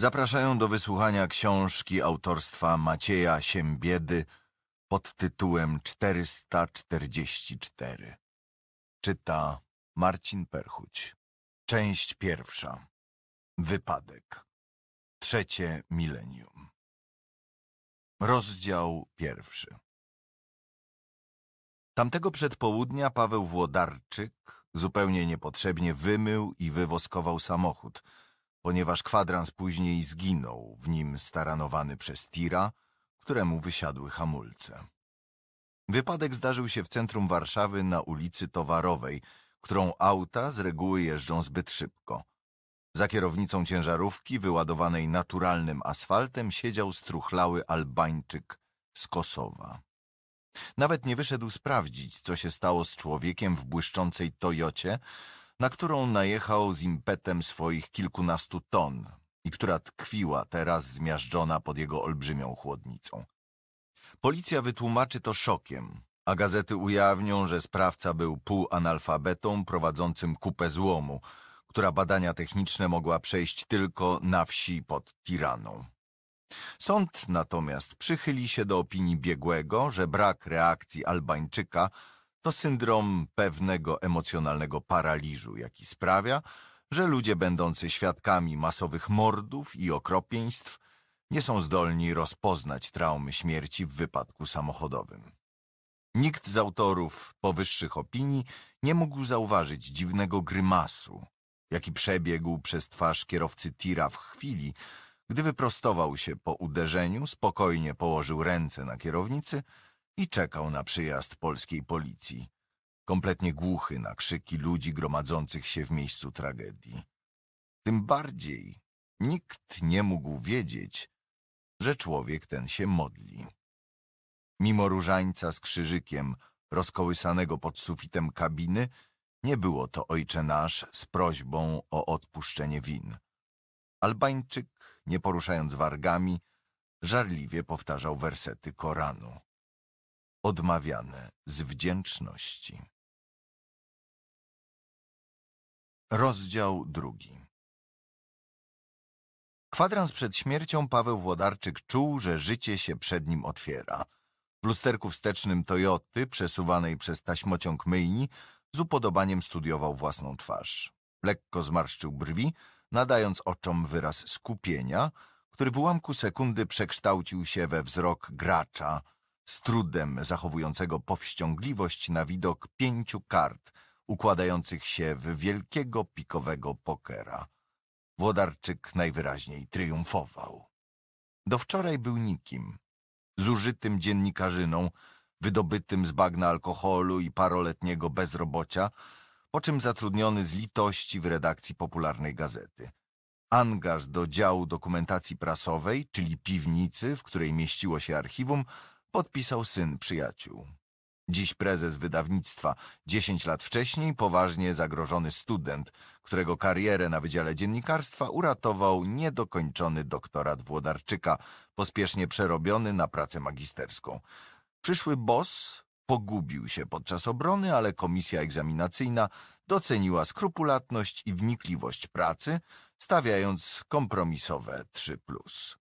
zapraszają do wysłuchania książki autorstwa Macieja Siembiedy pod tytułem 444. Czyta Marcin Perchuć. Część pierwsza. Wypadek. Trzecie milenium. Rozdział pierwszy. Tamtego przedpołudnia Paweł Włodarczyk zupełnie niepotrzebnie wymył i wywoskował samochód – ponieważ kwadrans później zginął, w nim staranowany przez tira, któremu wysiadły hamulce. Wypadek zdarzył się w centrum Warszawy na ulicy Towarowej, którą auta z reguły jeżdżą zbyt szybko. Za kierownicą ciężarówki wyładowanej naturalnym asfaltem siedział struchlały Albańczyk z Kosowa. Nawet nie wyszedł sprawdzić, co się stało z człowiekiem w błyszczącej Toyocie, na którą najechał z impetem swoich kilkunastu ton i która tkwiła teraz zmiażdżona pod jego olbrzymią chłodnicą. Policja wytłumaczy to szokiem, a gazety ujawnią, że sprawca był półanalfabetą prowadzącym kupę złomu, która badania techniczne mogła przejść tylko na wsi pod Tiraną. Sąd natomiast przychyli się do opinii biegłego, że brak reakcji Albańczyka – to syndrom pewnego emocjonalnego paraliżu, jaki sprawia, że ludzie będący świadkami masowych mordów i okropieństw nie są zdolni rozpoznać traumy śmierci w wypadku samochodowym. Nikt z autorów powyższych opinii nie mógł zauważyć dziwnego grymasu, jaki przebiegł przez twarz kierowcy tira w chwili, gdy wyprostował się po uderzeniu, spokojnie położył ręce na kierownicy – i czekał na przyjazd polskiej policji, kompletnie głuchy na krzyki ludzi gromadzących się w miejscu tragedii. Tym bardziej nikt nie mógł wiedzieć, że człowiek ten się modli. Mimo różańca z krzyżykiem rozkołysanego pod sufitem kabiny, nie było to Ojcze Nasz z prośbą o odpuszczenie win. Albańczyk, nie poruszając wargami, żarliwie powtarzał wersety Koranu odmawiane z wdzięczności. Rozdział drugi Kwadrans przed śmiercią Paweł Włodarczyk czuł, że życie się przed nim otwiera. W lusterku wstecznym Toyoty, przesuwanej przez taśmociąg myjni, z upodobaniem studiował własną twarz. Lekko zmarszczył brwi, nadając oczom wyraz skupienia, który w ułamku sekundy przekształcił się we wzrok gracza – z trudem zachowującego powściągliwość na widok pięciu kart układających się w wielkiego pikowego pokera. Włodarczyk najwyraźniej triumfował. Do wczoraj był nikim, zużytym dziennikarzyną, wydobytym z bagna alkoholu i paroletniego bezrobocia, po czym zatrudniony z litości w redakcji popularnej gazety. Angaż do działu dokumentacji prasowej, czyli piwnicy, w której mieściło się archiwum, podpisał syn przyjaciół. Dziś prezes wydawnictwa, 10 lat wcześniej poważnie zagrożony student, którego karierę na Wydziale Dziennikarstwa uratował niedokończony doktorat Włodarczyka, pospiesznie przerobiony na pracę magisterską. Przyszły boss pogubił się podczas obrony, ale komisja egzaminacyjna doceniła skrupulatność i wnikliwość pracy, stawiając kompromisowe 3+.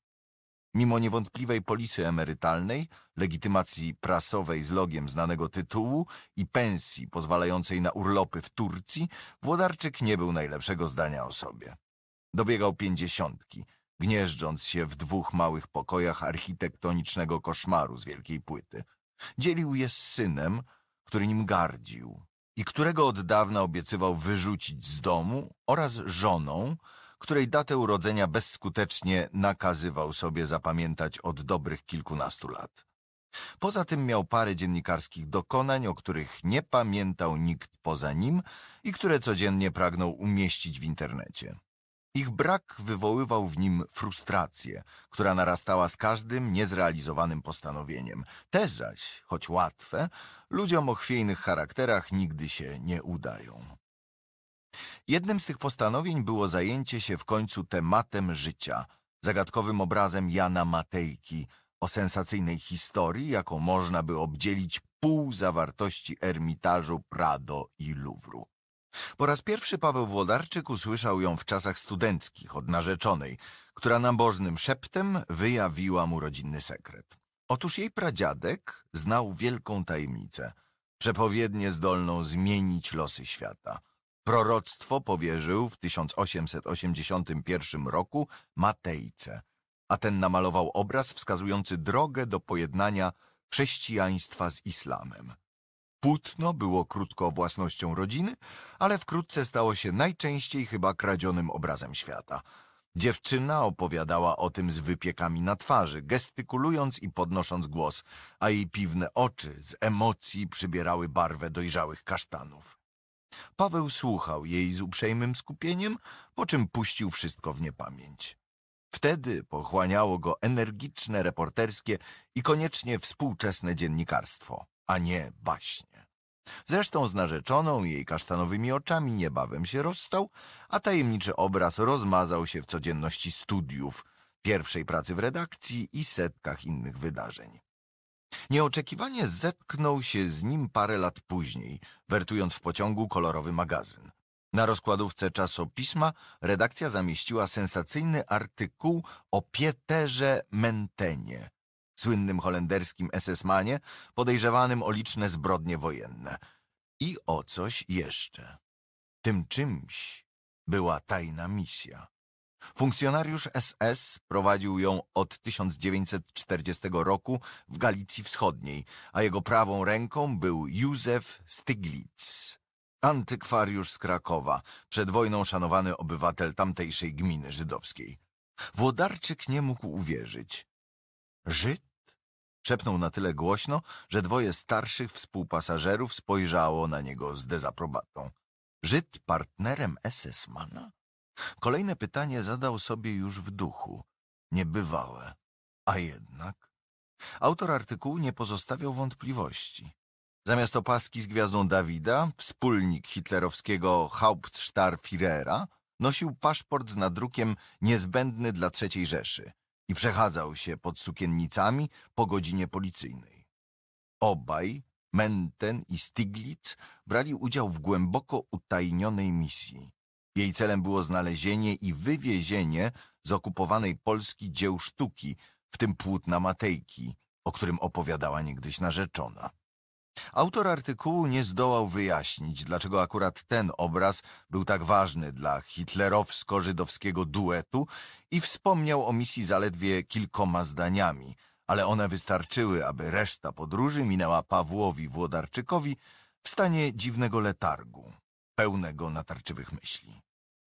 Mimo niewątpliwej polisy emerytalnej, legitymacji prasowej z logiem znanego tytułu i pensji pozwalającej na urlopy w Turcji, Włodarczyk nie był najlepszego zdania o sobie. Dobiegał pięćdziesiątki, gnieżdżąc się w dwóch małych pokojach architektonicznego koszmaru z wielkiej płyty. Dzielił je z synem, który nim gardził i którego od dawna obiecywał wyrzucić z domu oraz żoną, której datę urodzenia bezskutecznie nakazywał sobie zapamiętać od dobrych kilkunastu lat. Poza tym miał parę dziennikarskich dokonań, o których nie pamiętał nikt poza nim i które codziennie pragnął umieścić w internecie. Ich brak wywoływał w nim frustrację, która narastała z każdym niezrealizowanym postanowieniem. Te zaś, choć łatwe, ludziom o chwiejnych charakterach nigdy się nie udają. Jednym z tych postanowień było zajęcie się w końcu tematem życia, zagadkowym obrazem Jana Matejki, o sensacyjnej historii, jaką można by obdzielić pół zawartości Ermitażu Prado i Luwru. Po raz pierwszy Paweł Włodarczyk usłyszał ją w czasach studenckich od narzeczonej, która nabożnym szeptem wyjawiła mu rodzinny sekret. Otóż jej pradziadek znał wielką tajemnicę, przepowiednie zdolną zmienić losy świata. Proroctwo powierzył w 1881 roku Matejce, a ten namalował obraz wskazujący drogę do pojednania chrześcijaństwa z islamem. Płótno było krótko własnością rodziny, ale wkrótce stało się najczęściej chyba kradzionym obrazem świata. Dziewczyna opowiadała o tym z wypiekami na twarzy, gestykulując i podnosząc głos, a jej piwne oczy z emocji przybierały barwę dojrzałych kasztanów. Paweł słuchał jej z uprzejmym skupieniem, po czym puścił wszystko w niepamięć. Wtedy pochłaniało go energiczne reporterskie i koniecznie współczesne dziennikarstwo, a nie baśnie. Zresztą z narzeczoną jej kasztanowymi oczami niebawem się rozstał, a tajemniczy obraz rozmazał się w codzienności studiów, pierwszej pracy w redakcji i setkach innych wydarzeń. Nieoczekiwanie zetknął się z nim parę lat później, wertując w pociągu kolorowy magazyn. Na rozkładówce czasopisma redakcja zamieściła sensacyjny artykuł o Pieterze Mentenie, słynnym holenderskim esesmanie podejrzewanym o liczne zbrodnie wojenne. I o coś jeszcze. Tym czymś była tajna misja. Funkcjonariusz SS prowadził ją od 1940 roku w Galicji Wschodniej, a jego prawą ręką był Józef Styglitz. Antykwariusz z Krakowa, przed wojną szanowany obywatel tamtejszej gminy żydowskiej. Włodarczyk nie mógł uwierzyć. Żyd? Szepnął na tyle głośno, że dwoje starszych współpasażerów spojrzało na niego z dezaprobatą. Żyd partnerem SS-mana? Kolejne pytanie zadał sobie już w duchu, niebywałe, a jednak. Autor artykułu nie pozostawiał wątpliwości. Zamiast opaski z gwiazdą Dawida, wspólnik hitlerowskiego Hauptstarfirera nosił paszport z nadrukiem niezbędny dla III Rzeszy i przechadzał się pod sukiennicami po godzinie policyjnej. Obaj, Menten i Stiglitz, brali udział w głęboko utajnionej misji. Jej celem było znalezienie i wywiezienie z okupowanej Polski dzieł sztuki, w tym płótna Matejki, o którym opowiadała niegdyś narzeczona. Autor artykułu nie zdołał wyjaśnić, dlaczego akurat ten obraz był tak ważny dla hitlerowsko-żydowskiego duetu i wspomniał o misji zaledwie kilkoma zdaniami, ale one wystarczyły, aby reszta podróży minęła Pawłowi Włodarczykowi w stanie dziwnego letargu, pełnego natarczywych myśli.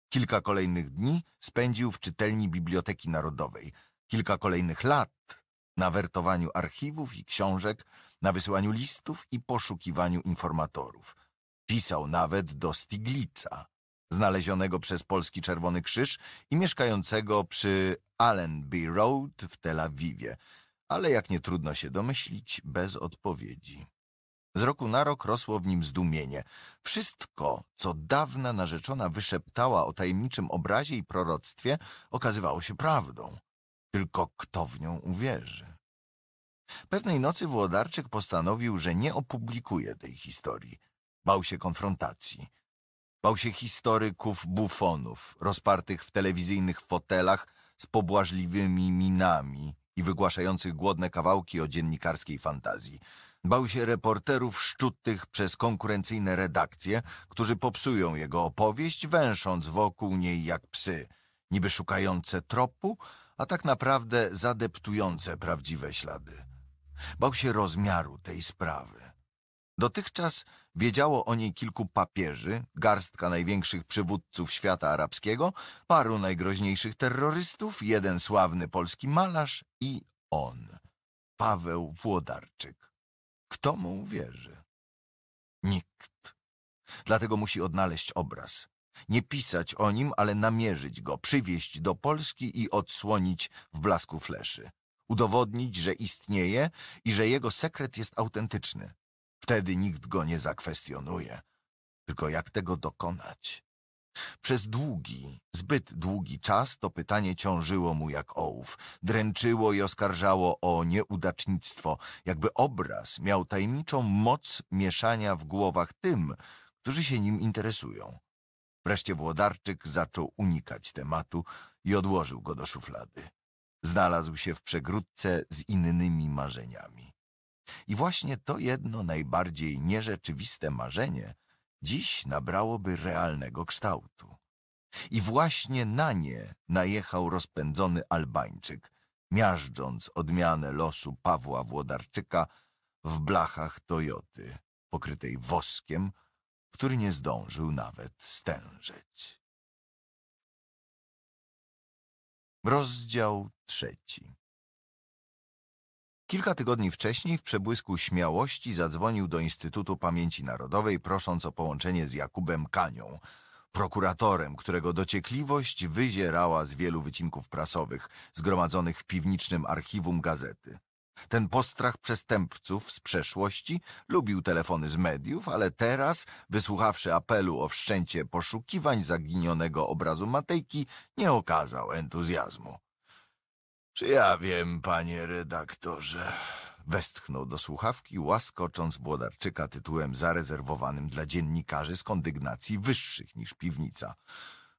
Kilka kolejnych dni spędził w czytelni Biblioteki Narodowej, kilka kolejnych lat na wertowaniu archiwów i książek, na wysyłaniu listów i poszukiwaniu informatorów. Pisał nawet do Stiglica, znalezionego przez Polski Czerwony Krzyż i mieszkającego przy Allenby Road w Tel Awiwie, ale jak nie trudno się domyślić, bez odpowiedzi. Z roku na rok rosło w nim zdumienie. Wszystko, co dawna narzeczona wyszeptała o tajemniczym obrazie i proroctwie, okazywało się prawdą. Tylko kto w nią uwierzy? Pewnej nocy Włodarczyk postanowił, że nie opublikuje tej historii. Bał się konfrontacji. Bał się historyków bufonów, rozpartych w telewizyjnych fotelach z pobłażliwymi minami i wygłaszających głodne kawałki o dziennikarskiej fantazji – Bał się reporterów szczutych przez konkurencyjne redakcje, którzy popsują jego opowieść, węsząc wokół niej jak psy, niby szukające tropu, a tak naprawdę zadeptujące prawdziwe ślady. Bał się rozmiaru tej sprawy. Dotychczas wiedziało o niej kilku papieży, garstka największych przywódców świata arabskiego, paru najgroźniejszych terrorystów, jeden sławny polski malarz i on, Paweł Włodarczyk. Kto mu uwierzy? Nikt. Dlatego musi odnaleźć obraz. Nie pisać o nim, ale namierzyć go, przywieźć do Polski i odsłonić w blasku fleszy. Udowodnić, że istnieje i że jego sekret jest autentyczny. Wtedy nikt go nie zakwestionuje. Tylko jak tego dokonać? Przez długi, zbyt długi czas to pytanie ciążyło mu jak ołów, dręczyło i oskarżało o nieudacznictwo, jakby obraz miał tajemniczą moc mieszania w głowach tym, którzy się nim interesują. Wreszcie Włodarczyk zaczął unikać tematu i odłożył go do szuflady. Znalazł się w przegródce z innymi marzeniami. I właśnie to jedno najbardziej nierzeczywiste marzenie – dziś nabrałoby realnego kształtu. I właśnie na nie najechał rozpędzony Albańczyk, miażdżąc odmianę losu Pawła Włodarczyka w blachach Toyoty, pokrytej woskiem, który nie zdążył nawet stężyć. Rozdział trzeci Kilka tygodni wcześniej w przebłysku śmiałości zadzwonił do Instytutu Pamięci Narodowej prosząc o połączenie z Jakubem Kanią, prokuratorem, którego dociekliwość wyzierała z wielu wycinków prasowych zgromadzonych w piwnicznym archiwum gazety. Ten postrach przestępców z przeszłości lubił telefony z mediów, ale teraz, wysłuchawszy apelu o wszczęcie poszukiwań zaginionego obrazu Matejki, nie okazał entuzjazmu. Czy ja wiem, panie redaktorze? Westchnął do słuchawki, łaskocząc włodarczyka tytułem zarezerwowanym dla dziennikarzy z kondygnacji wyższych niż piwnica.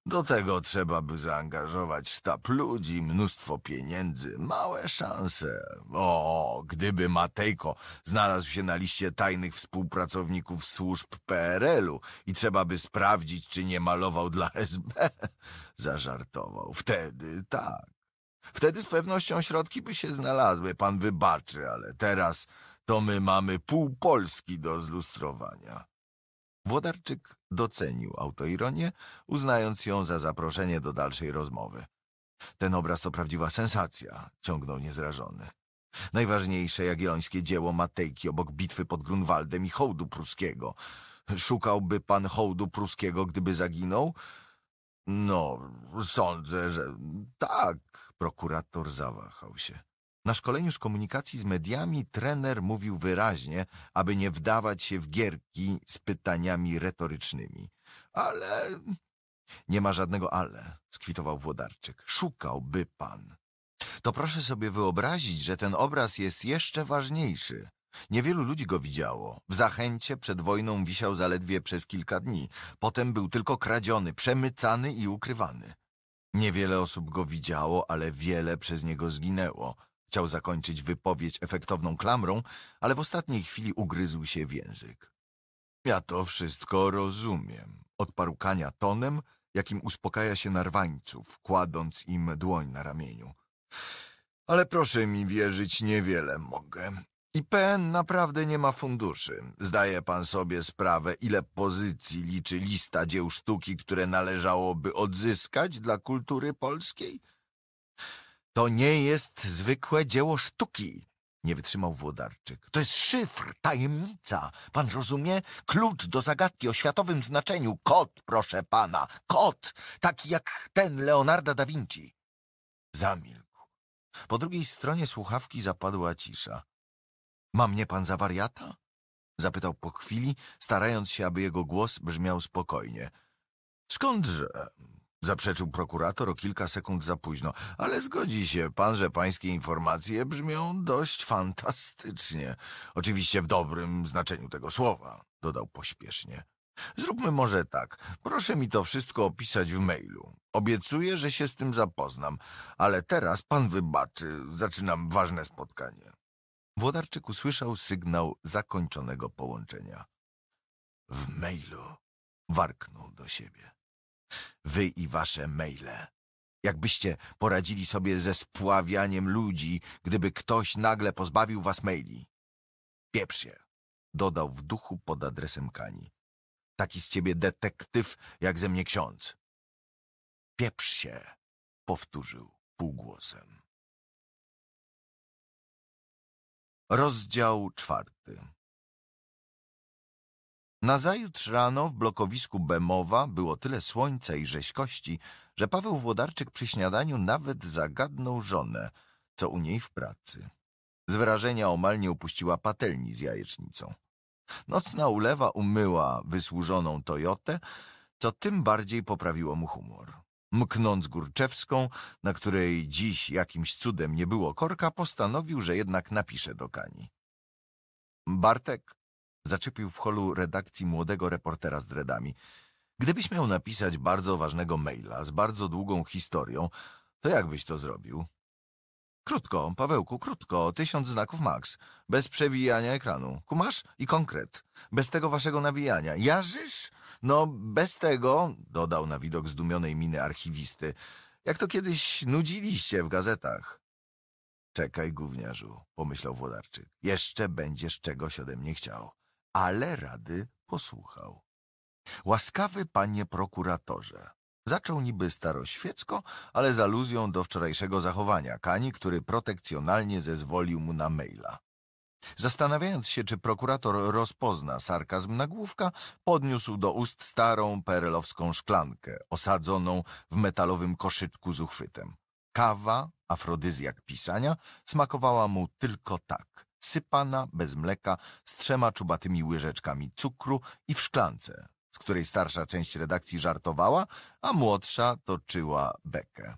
Do tego trzeba by zaangażować stap ludzi, mnóstwo pieniędzy, małe szanse. O, gdyby Matejko znalazł się na liście tajnych współpracowników służb PRL-u i trzeba by sprawdzić, czy nie malował dla SB, zażartował. Wtedy tak. Wtedy z pewnością środki by się znalazły, pan wybaczy, ale teraz to my mamy pół Polski do zlustrowania. Włodarczyk docenił autoironię, uznając ją za zaproszenie do dalszej rozmowy. Ten obraz to prawdziwa sensacja, ciągnął niezrażony. Najważniejsze jagiellońskie dzieło Matejki obok bitwy pod Grunwaldem i hołdu pruskiego. Szukałby pan hołdu pruskiego, gdyby zaginął? No, sądzę, że tak, Prokurator zawahał się. Na szkoleniu z komunikacji z mediami trener mówił wyraźnie, aby nie wdawać się w gierki z pytaniami retorycznymi. Ale... Nie ma żadnego ale, skwitował włodarczyk. Szukałby pan. To proszę sobie wyobrazić, że ten obraz jest jeszcze ważniejszy. Niewielu ludzi go widziało. W zachęcie przed wojną wisiał zaledwie przez kilka dni. Potem był tylko kradziony, przemycany i ukrywany. Niewiele osób go widziało, ale wiele przez niego zginęło. Chciał zakończyć wypowiedź efektowną klamrą, ale w ostatniej chwili ugryzł się w język. Ja to wszystko rozumiem, odparł Kania tonem, jakim uspokaja się narwańców, kładąc im dłoń na ramieniu. Ale proszę mi wierzyć, niewiele mogę. IPN naprawdę nie ma funduszy. Zdaje pan sobie sprawę, ile pozycji liczy lista dzieł sztuki, które należałoby odzyskać dla kultury polskiej? To nie jest zwykłe dzieło sztuki, nie wytrzymał Włodarczyk. To jest szyfr, tajemnica. Pan rozumie? Klucz do zagadki o światowym znaczeniu. Kot, proszę pana, kot, taki jak ten Leonarda da Vinci. Zamilkł. Po drugiej stronie słuchawki zapadła cisza. Ma mnie pan za wariata? Zapytał po chwili, starając się, aby jego głos brzmiał spokojnie. Skądże? Zaprzeczył prokurator o kilka sekund za późno. Ale zgodzi się pan, że pańskie informacje brzmią dość fantastycznie. Oczywiście w dobrym znaczeniu tego słowa, dodał pośpiesznie. Zróbmy może tak. Proszę mi to wszystko opisać w mailu. Obiecuję, że się z tym zapoznam, ale teraz pan wybaczy. Zaczynam ważne spotkanie. Włodarczyk usłyszał sygnał zakończonego połączenia. W mailu warknął do siebie. Wy i wasze maile. Jakbyście poradzili sobie ze spławianiem ludzi, gdyby ktoś nagle pozbawił was maili. Pieprz je, dodał w duchu pod adresem Kani. Taki z ciebie detektyw, jak ze mnie ksiądz. Pieprz się, powtórzył półgłosem. Rozdział czwarty Nazajutrz rano w blokowisku Bemowa było tyle słońca i rzeźkości, że Paweł Włodarczyk przy śniadaniu nawet zagadnął żonę, co u niej w pracy. Z wyrażenia omal nie upuściła patelni z jajecznicą. Nocna ulewa umyła wysłużoną Toyotę, co tym bardziej poprawiło mu humor. Mknąc Górczewską, na której dziś jakimś cudem nie było korka, postanowił, że jednak napisze do Kani. Bartek zaczepił w holu redakcji młodego reportera z dredami. Gdybyś miał napisać bardzo ważnego maila z bardzo długą historią, to jakbyś to zrobił? Krótko, Pawełku, krótko, tysiąc znaków max. Bez przewijania ekranu. Kumasz? I konkret. Bez tego waszego nawijania. Jarzysz? No, bez tego, dodał na widok zdumionej miny archiwisty, jak to kiedyś nudziliście w gazetach. Czekaj, gówniarzu, pomyślał Włodarczyk. Jeszcze będziesz czegoś ode mnie chciał. Ale rady posłuchał. Łaskawy panie prokuratorze, Zaczął niby staroświecko, ale z aluzją do wczorajszego zachowania Kani, który protekcjonalnie zezwolił mu na maila. Zastanawiając się, czy prokurator rozpozna sarkazm nagłówka, podniósł do ust starą perelowską szklankę, osadzoną w metalowym koszyczku z uchwytem. Kawa, afrodyzjak pisania, smakowała mu tylko tak, sypana, bez mleka, z trzema czubatymi łyżeczkami cukru i w szklance, z której starsza część redakcji żartowała, a młodsza toczyła bekę.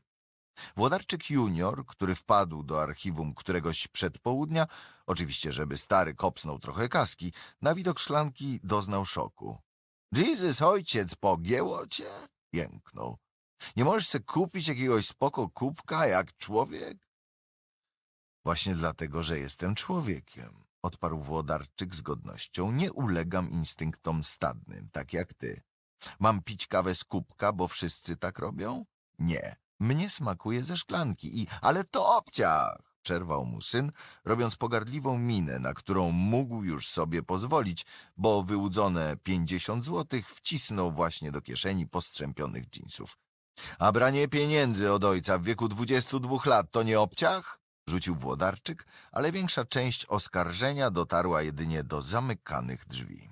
Włodarczyk junior, który wpadł do archiwum któregoś przedpołudnia, oczywiście żeby stary kopsnął trochę kaski, na widok szklanki doznał szoku. — Jezus, ojciec, pogięło cię? — jęknął. — Nie możesz se kupić jakiegoś spoko kubka jak człowiek? — Właśnie dlatego, że jestem człowiekiem odparł włodarczyk z godnością, nie ulegam instynktom stadnym, tak jak ty. Mam pić kawę z kubka, bo wszyscy tak robią? Nie, mnie smakuje ze szklanki i... Ale to obciach! Przerwał mu syn, robiąc pogardliwą minę, na którą mógł już sobie pozwolić, bo wyłudzone pięćdziesiąt złotych wcisnął właśnie do kieszeni postrzępionych dżinsów. A branie pieniędzy od ojca w wieku dwudziestu dwóch lat to nie obciach? rzucił włodarczyk, ale większa część oskarżenia dotarła jedynie do zamykanych drzwi.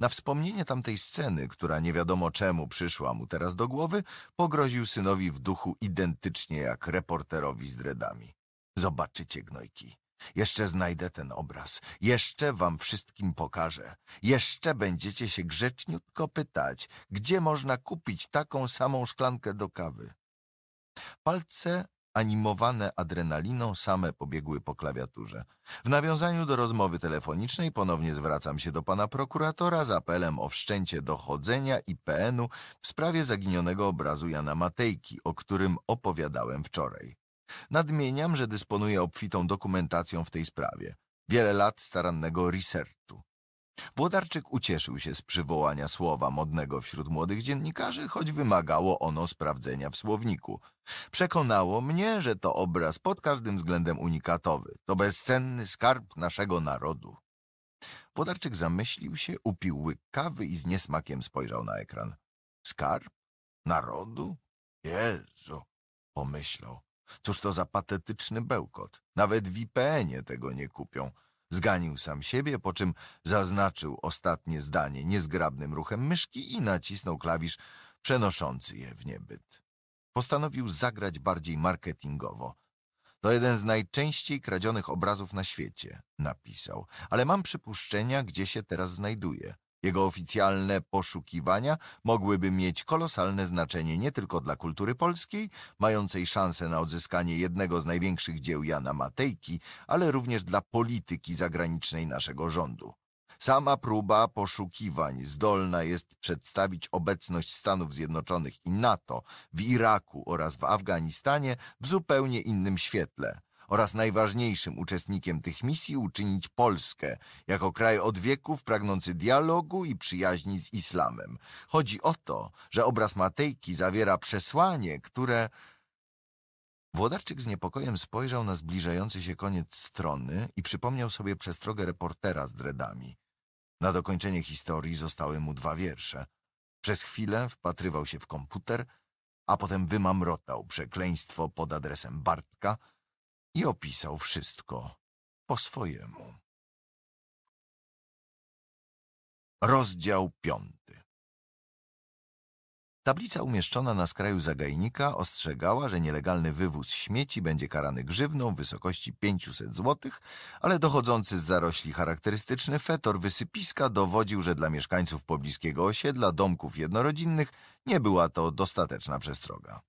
Na wspomnienie tamtej sceny, która nie wiadomo czemu przyszła mu teraz do głowy, pogroził synowi w duchu identycznie jak reporterowi z dredami. Zobaczycie, gnojki. Jeszcze znajdę ten obraz. Jeszcze wam wszystkim pokażę. Jeszcze będziecie się grzeczniutko pytać, gdzie można kupić taką samą szklankę do kawy. Palce animowane adrenaliną, same pobiegły po klawiaturze. W nawiązaniu do rozmowy telefonicznej ponownie zwracam się do pana prokuratora z apelem o wszczęcie dochodzenia IPN-u w sprawie zaginionego obrazu Jana Matejki, o którym opowiadałem wczoraj. Nadmieniam, że dysponuję obfitą dokumentacją w tej sprawie. Wiele lat starannego researchu. Włodarczyk ucieszył się z przywołania słowa modnego wśród młodych dziennikarzy, choć wymagało ono sprawdzenia w słowniku. Przekonało mnie, że to obraz pod każdym względem unikatowy. To bezcenny skarb naszego narodu. Włodarczyk zamyślił się, upił łyk kawy i z niesmakiem spojrzał na ekran. Skarb? Narodu? Jezu! Pomyślał. Cóż to za patetyczny bełkot. Nawet w IPN-ie tego nie kupią. Zganił sam siebie, po czym zaznaczył ostatnie zdanie niezgrabnym ruchem myszki i nacisnął klawisz przenoszący je w niebyt. Postanowił zagrać bardziej marketingowo. To jeden z najczęściej kradzionych obrazów na świecie, napisał, ale mam przypuszczenia, gdzie się teraz znajduje. Jego oficjalne poszukiwania mogłyby mieć kolosalne znaczenie nie tylko dla kultury polskiej, mającej szansę na odzyskanie jednego z największych dzieł Jana Matejki, ale również dla polityki zagranicznej naszego rządu. Sama próba poszukiwań zdolna jest przedstawić obecność Stanów Zjednoczonych i NATO w Iraku oraz w Afganistanie w zupełnie innym świetle – oraz najważniejszym uczestnikiem tych misji uczynić Polskę, jako kraj od wieków pragnący dialogu i przyjaźni z islamem. Chodzi o to, że obraz Matejki zawiera przesłanie, które... Włodarczyk z niepokojem spojrzał na zbliżający się koniec strony i przypomniał sobie przestrogę reportera z dredami. Na dokończenie historii zostały mu dwa wiersze. Przez chwilę wpatrywał się w komputer, a potem wymamrotał przekleństwo pod adresem Bartka, i opisał wszystko po swojemu. Rozdział piąty Tablica umieszczona na skraju zagajnika ostrzegała, że nielegalny wywóz śmieci będzie karany grzywną w wysokości 500 zł, ale dochodzący z zarośli charakterystyczny fetor wysypiska dowodził, że dla mieszkańców pobliskiego osiedla domków jednorodzinnych nie była to dostateczna przestroga.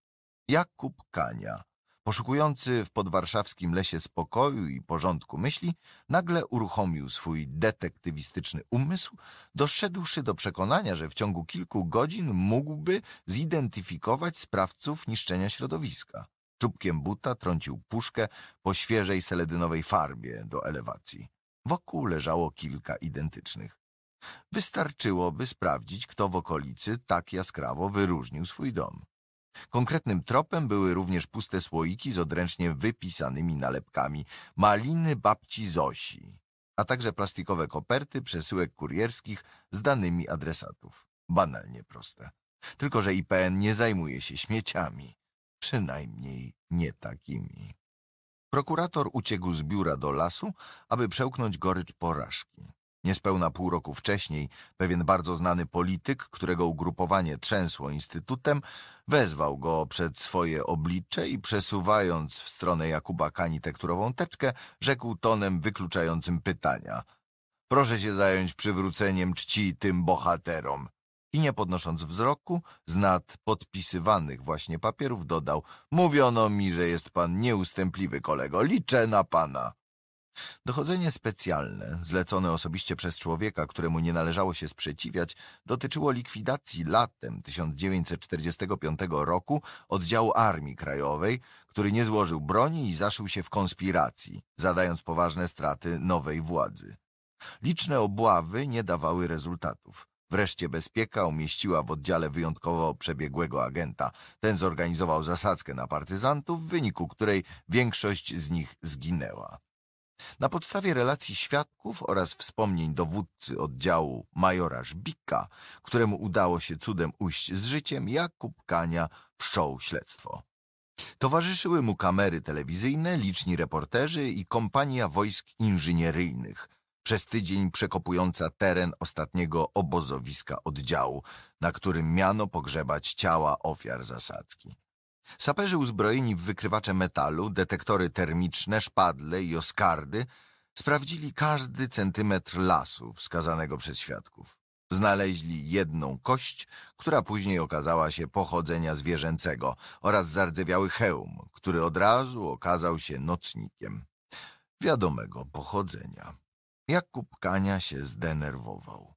Jakub Kania poszukujący w podwarszawskim lesie spokoju i porządku myśli, nagle uruchomił swój detektywistyczny umysł, doszedłszy do przekonania, że w ciągu kilku godzin mógłby zidentyfikować sprawców niszczenia środowiska. Czubkiem buta trącił puszkę po świeżej seledynowej farbie do elewacji. Wokół leżało kilka identycznych. Wystarczyłoby sprawdzić, kto w okolicy tak jaskrawo wyróżnił swój dom. Konkretnym tropem były również puste słoiki z odręcznie wypisanymi nalepkami maliny babci Zosi, a także plastikowe koperty przesyłek kurierskich z danymi adresatów. Banalnie proste. Tylko, że IPN nie zajmuje się śmieciami, przynajmniej nie takimi. Prokurator uciekł z biura do lasu, aby przełknąć gorycz porażki. Niespełna pół roku wcześniej pewien bardzo znany polityk, którego ugrupowanie trzęsło instytutem, wezwał go przed swoje oblicze i przesuwając w stronę Jakuba Kani tekturową teczkę, rzekł tonem wykluczającym pytania. Proszę się zająć przywróceniem czci tym bohaterom. I nie podnosząc wzroku, z nad podpisywanych właśnie papierów dodał Mówiono mi, że jest pan nieustępliwy kolego, liczę na pana. Dochodzenie specjalne, zlecone osobiście przez człowieka, któremu nie należało się sprzeciwiać, dotyczyło likwidacji latem 1945 roku oddziału Armii Krajowej, który nie złożył broni i zaszył się w konspiracji, zadając poważne straty nowej władzy. Liczne obławy nie dawały rezultatów. Wreszcie bezpieka umieściła w oddziale wyjątkowo przebiegłego agenta. Ten zorganizował zasadzkę na partyzantów, w wyniku której większość z nich zginęła. Na podstawie relacji świadków oraz wspomnień dowódcy oddziału majora Żbika, któremu udało się cudem ujść z życiem, Jakub Kania wszczął śledztwo. Towarzyszyły mu kamery telewizyjne, liczni reporterzy i kompania wojsk inżynieryjnych, przez tydzień przekopująca teren ostatniego obozowiska oddziału, na którym miano pogrzebać ciała ofiar zasadzki. Saperzy uzbrojeni w wykrywacze metalu, detektory termiczne, szpadle i oskardy sprawdzili każdy centymetr lasu wskazanego przez świadków. Znaleźli jedną kość, która później okazała się pochodzenia zwierzęcego oraz zardzewiały hełm, który od razu okazał się nocnikiem. Wiadomego pochodzenia. Jakub Kania się zdenerwował.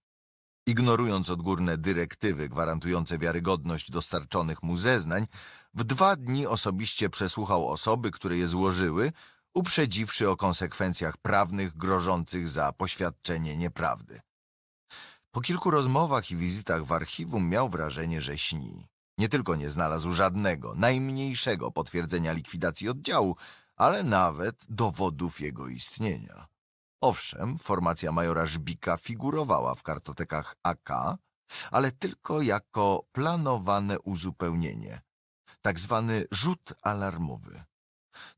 Ignorując odgórne dyrektywy gwarantujące wiarygodność dostarczonych mu zeznań, w dwa dni osobiście przesłuchał osoby, które je złożyły, uprzedziwszy o konsekwencjach prawnych grożących za poświadczenie nieprawdy. Po kilku rozmowach i wizytach w archiwum miał wrażenie, że śni. Nie tylko nie znalazł żadnego, najmniejszego potwierdzenia likwidacji oddziału, ale nawet dowodów jego istnienia. Owszem, formacja majora Żbika figurowała w kartotekach AK, ale tylko jako planowane uzupełnienie tak zwany rzut alarmowy.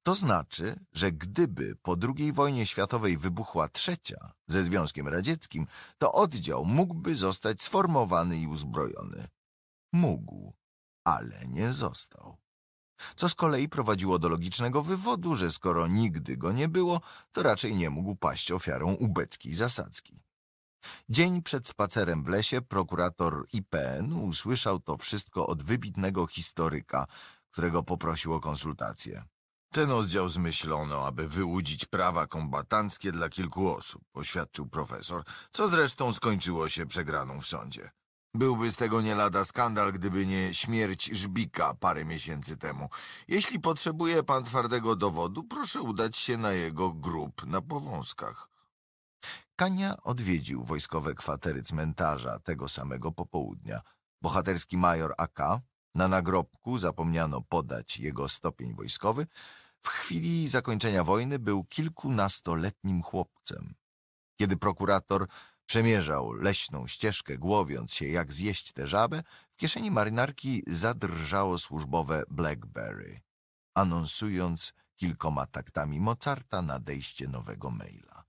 To znaczy, że gdyby po II wojnie światowej wybuchła trzecia ze Związkiem Radzieckim, to oddział mógłby zostać sformowany i uzbrojony. Mógł, ale nie został. Co z kolei prowadziło do logicznego wywodu, że skoro nigdy go nie było, to raczej nie mógł paść ofiarą ubeckiej zasadzki. Dzień przed spacerem w lesie prokurator IPN usłyszał to wszystko od wybitnego historyka, którego poprosił o konsultację. Ten oddział zmyślono, aby wyłudzić prawa kombatanckie dla kilku osób, oświadczył profesor, co zresztą skończyło się przegraną w sądzie. Byłby z tego nie lada skandal, gdyby nie śmierć Żbika parę miesięcy temu. Jeśli potrzebuje pan twardego dowodu, proszę udać się na jego grób na Powązkach. Kania odwiedził wojskowe kwatery cmentarza tego samego popołudnia. Bohaterski major AK na nagrobku zapomniano podać jego stopień wojskowy. W chwili zakończenia wojny był kilkunastoletnim chłopcem. Kiedy prokurator przemierzał leśną ścieżkę, głowiąc się jak zjeść tę żabę, w kieszeni marynarki zadrżało służbowe Blackberry, anonsując kilkoma taktami Mozarta nadejście nowego maila.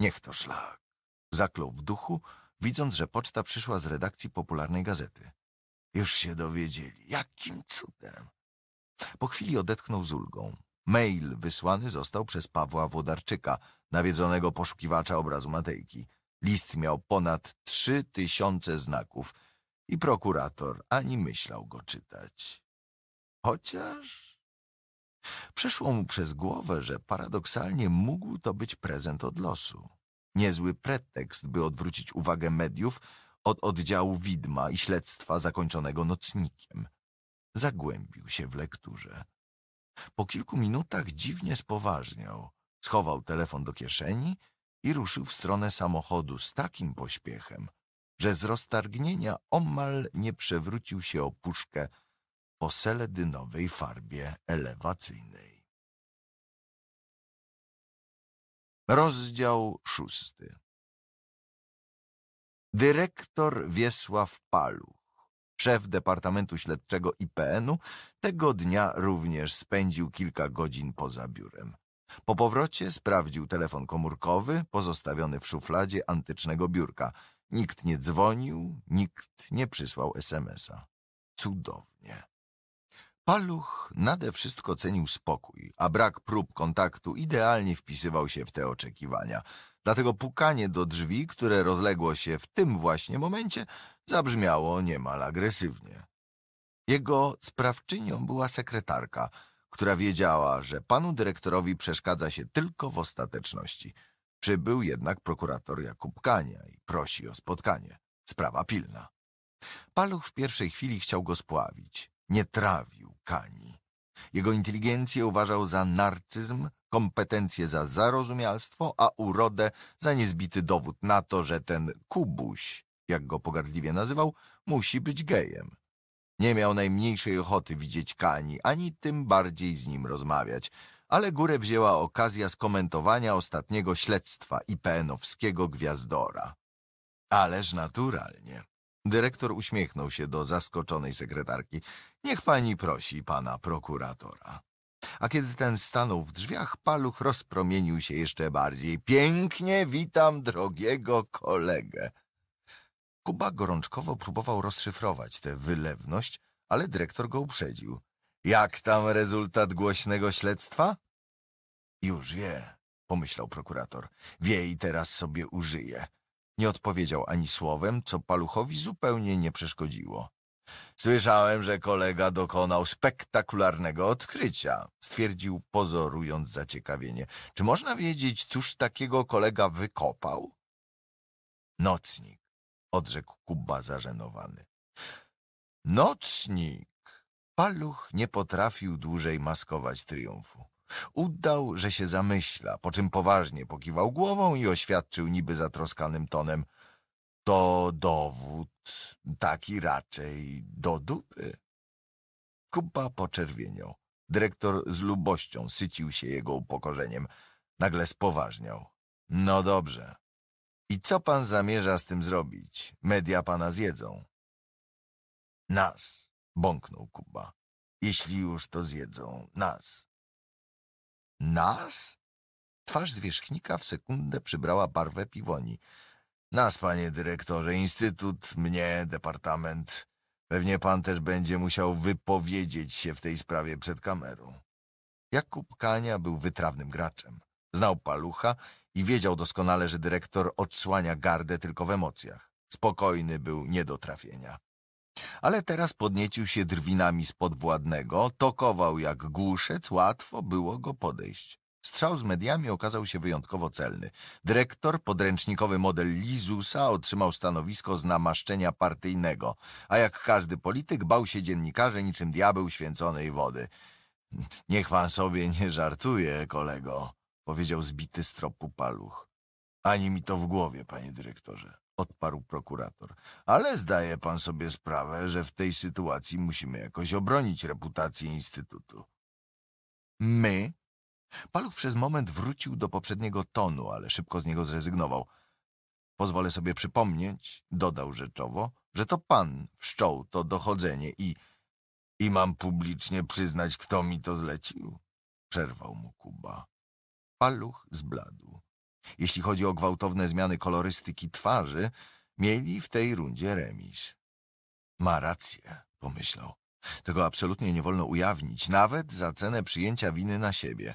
Niech to szlak. Zaklął w duchu, widząc, że poczta przyszła z redakcji popularnej gazety. Już się dowiedzieli. Jakim cudem! Po chwili odetchnął z ulgą. Mail wysłany został przez Pawła Wodarczyka, nawiedzonego poszukiwacza obrazu Matejki. List miał ponad trzy tysiące znaków i prokurator ani myślał go czytać. Chociaż... Przeszło mu przez głowę, że paradoksalnie mógł to być prezent od losu. Niezły pretekst, by odwrócić uwagę mediów od oddziału widma i śledztwa zakończonego nocnikiem. Zagłębił się w lekturze. Po kilku minutach dziwnie spoważniał, schował telefon do kieszeni i ruszył w stronę samochodu z takim pośpiechem, że z roztargnienia omal nie przewrócił się o puszkę o seledynowej farbie elewacyjnej. Rozdział szósty Dyrektor Wiesław Paluch, szef Departamentu Śledczego IPN-u, tego dnia również spędził kilka godzin poza biurem. Po powrocie sprawdził telefon komórkowy pozostawiony w szufladzie antycznego biurka. Nikt nie dzwonił, nikt nie przysłał SMS-a. Cudownie. Paluch nade wszystko cenił spokój, a brak prób kontaktu idealnie wpisywał się w te oczekiwania. Dlatego pukanie do drzwi, które rozległo się w tym właśnie momencie, zabrzmiało niemal agresywnie. Jego sprawczynią była sekretarka, która wiedziała, że panu dyrektorowi przeszkadza się tylko w ostateczności. Przybył jednak prokurator Jakub Kania i prosi o spotkanie. Sprawa pilna. Paluch w pierwszej chwili chciał go spławić. Nie trawił Kani. Jego inteligencję uważał za narcyzm, kompetencje za zarozumialstwo, a urodę za niezbity dowód na to, że ten kubuś, jak go pogardliwie nazywał, musi być gejem. Nie miał najmniejszej ochoty widzieć Kani, ani tym bardziej z nim rozmawiać, ale górę wzięła okazja skomentowania ostatniego śledztwa IPN-owskiego Gwiazdora. Ależ naturalnie. Dyrektor uśmiechnął się do zaskoczonej sekretarki. Niech pani prosi pana prokuratora. A kiedy ten stanął w drzwiach, paluch rozpromienił się jeszcze bardziej. Pięknie witam drogiego kolegę. Kuba gorączkowo próbował rozszyfrować tę wylewność, ale dyrektor go uprzedził. Jak tam rezultat głośnego śledztwa? Już wie, pomyślał prokurator. Wie i teraz sobie użyje. Nie odpowiedział ani słowem, co paluchowi zupełnie nie przeszkodziło. Słyszałem, że kolega dokonał spektakularnego odkrycia, stwierdził, pozorując zaciekawienie. Czy można wiedzieć, cóż takiego kolega wykopał? Nocnik, odrzekł Kuba zażenowany. Nocnik! Paluch nie potrafił dłużej maskować triumfu. Udał, że się zamyśla, po czym poważnie pokiwał głową i oświadczył niby zatroskanym tonem. To dowód, taki raczej do dupy. Kuba poczerwieniał. Dyrektor z lubością sycił się jego upokorzeniem. Nagle spoważniał. No dobrze. I co pan zamierza z tym zrobić? Media pana zjedzą. Nas, bąknął Kuba. Jeśli już to zjedzą, nas. Nas? Twarz zwierzchnika w sekundę przybrała barwę piwoni. Nas, panie dyrektorze, instytut, mnie, departament. Pewnie pan też będzie musiał wypowiedzieć się w tej sprawie przed kamerą. Jakub Kania był wytrawnym graczem. Znał palucha i wiedział doskonale, że dyrektor odsłania gardę tylko w emocjach. Spokojny był nie do trafienia. Ale teraz podniecił się drwinami spod władnego, tokował jak głuszec, łatwo było go podejść. Strzał z mediami okazał się wyjątkowo celny. Dyrektor, podręcznikowy model Lizusa, otrzymał stanowisko z namaszczenia partyjnego, a jak każdy polityk bał się dziennikarze niczym diabeł święconej wody. Niech pan sobie nie żartuje, kolego, powiedział zbity z tropu paluch. Ani mi to w głowie, panie dyrektorze odparł prokurator. Ale zdaje pan sobie sprawę, że w tej sytuacji musimy jakoś obronić reputację Instytutu. My? Paluch przez moment wrócił do poprzedniego tonu, ale szybko z niego zrezygnował. Pozwolę sobie przypomnieć, dodał rzeczowo, że to pan wszczął to dochodzenie i... I mam publicznie przyznać, kto mi to zlecił? Przerwał mu Kuba. Paluch zbladł. Jeśli chodzi o gwałtowne zmiany kolorystyki twarzy, mieli w tej rundzie remis. Ma rację, pomyślał. Tego absolutnie nie wolno ujawnić, nawet za cenę przyjęcia winy na siebie.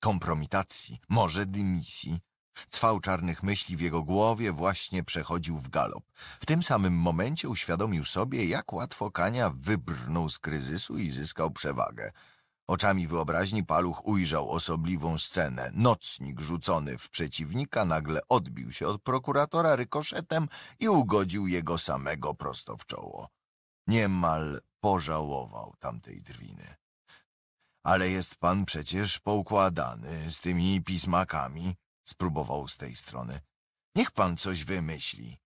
Kompromitacji, może dymisji. Cwał czarnych myśli w jego głowie właśnie przechodził w galop. W tym samym momencie uświadomił sobie, jak łatwo Kania wybrnął z kryzysu i zyskał przewagę – Oczami wyobraźni paluch ujrzał osobliwą scenę. Nocnik rzucony w przeciwnika nagle odbił się od prokuratora rykoszetem i ugodził jego samego prosto w czoło. Niemal pożałował tamtej drwiny. Ale jest pan przecież poukładany z tymi pismakami, spróbował z tej strony. Niech pan coś wymyśli.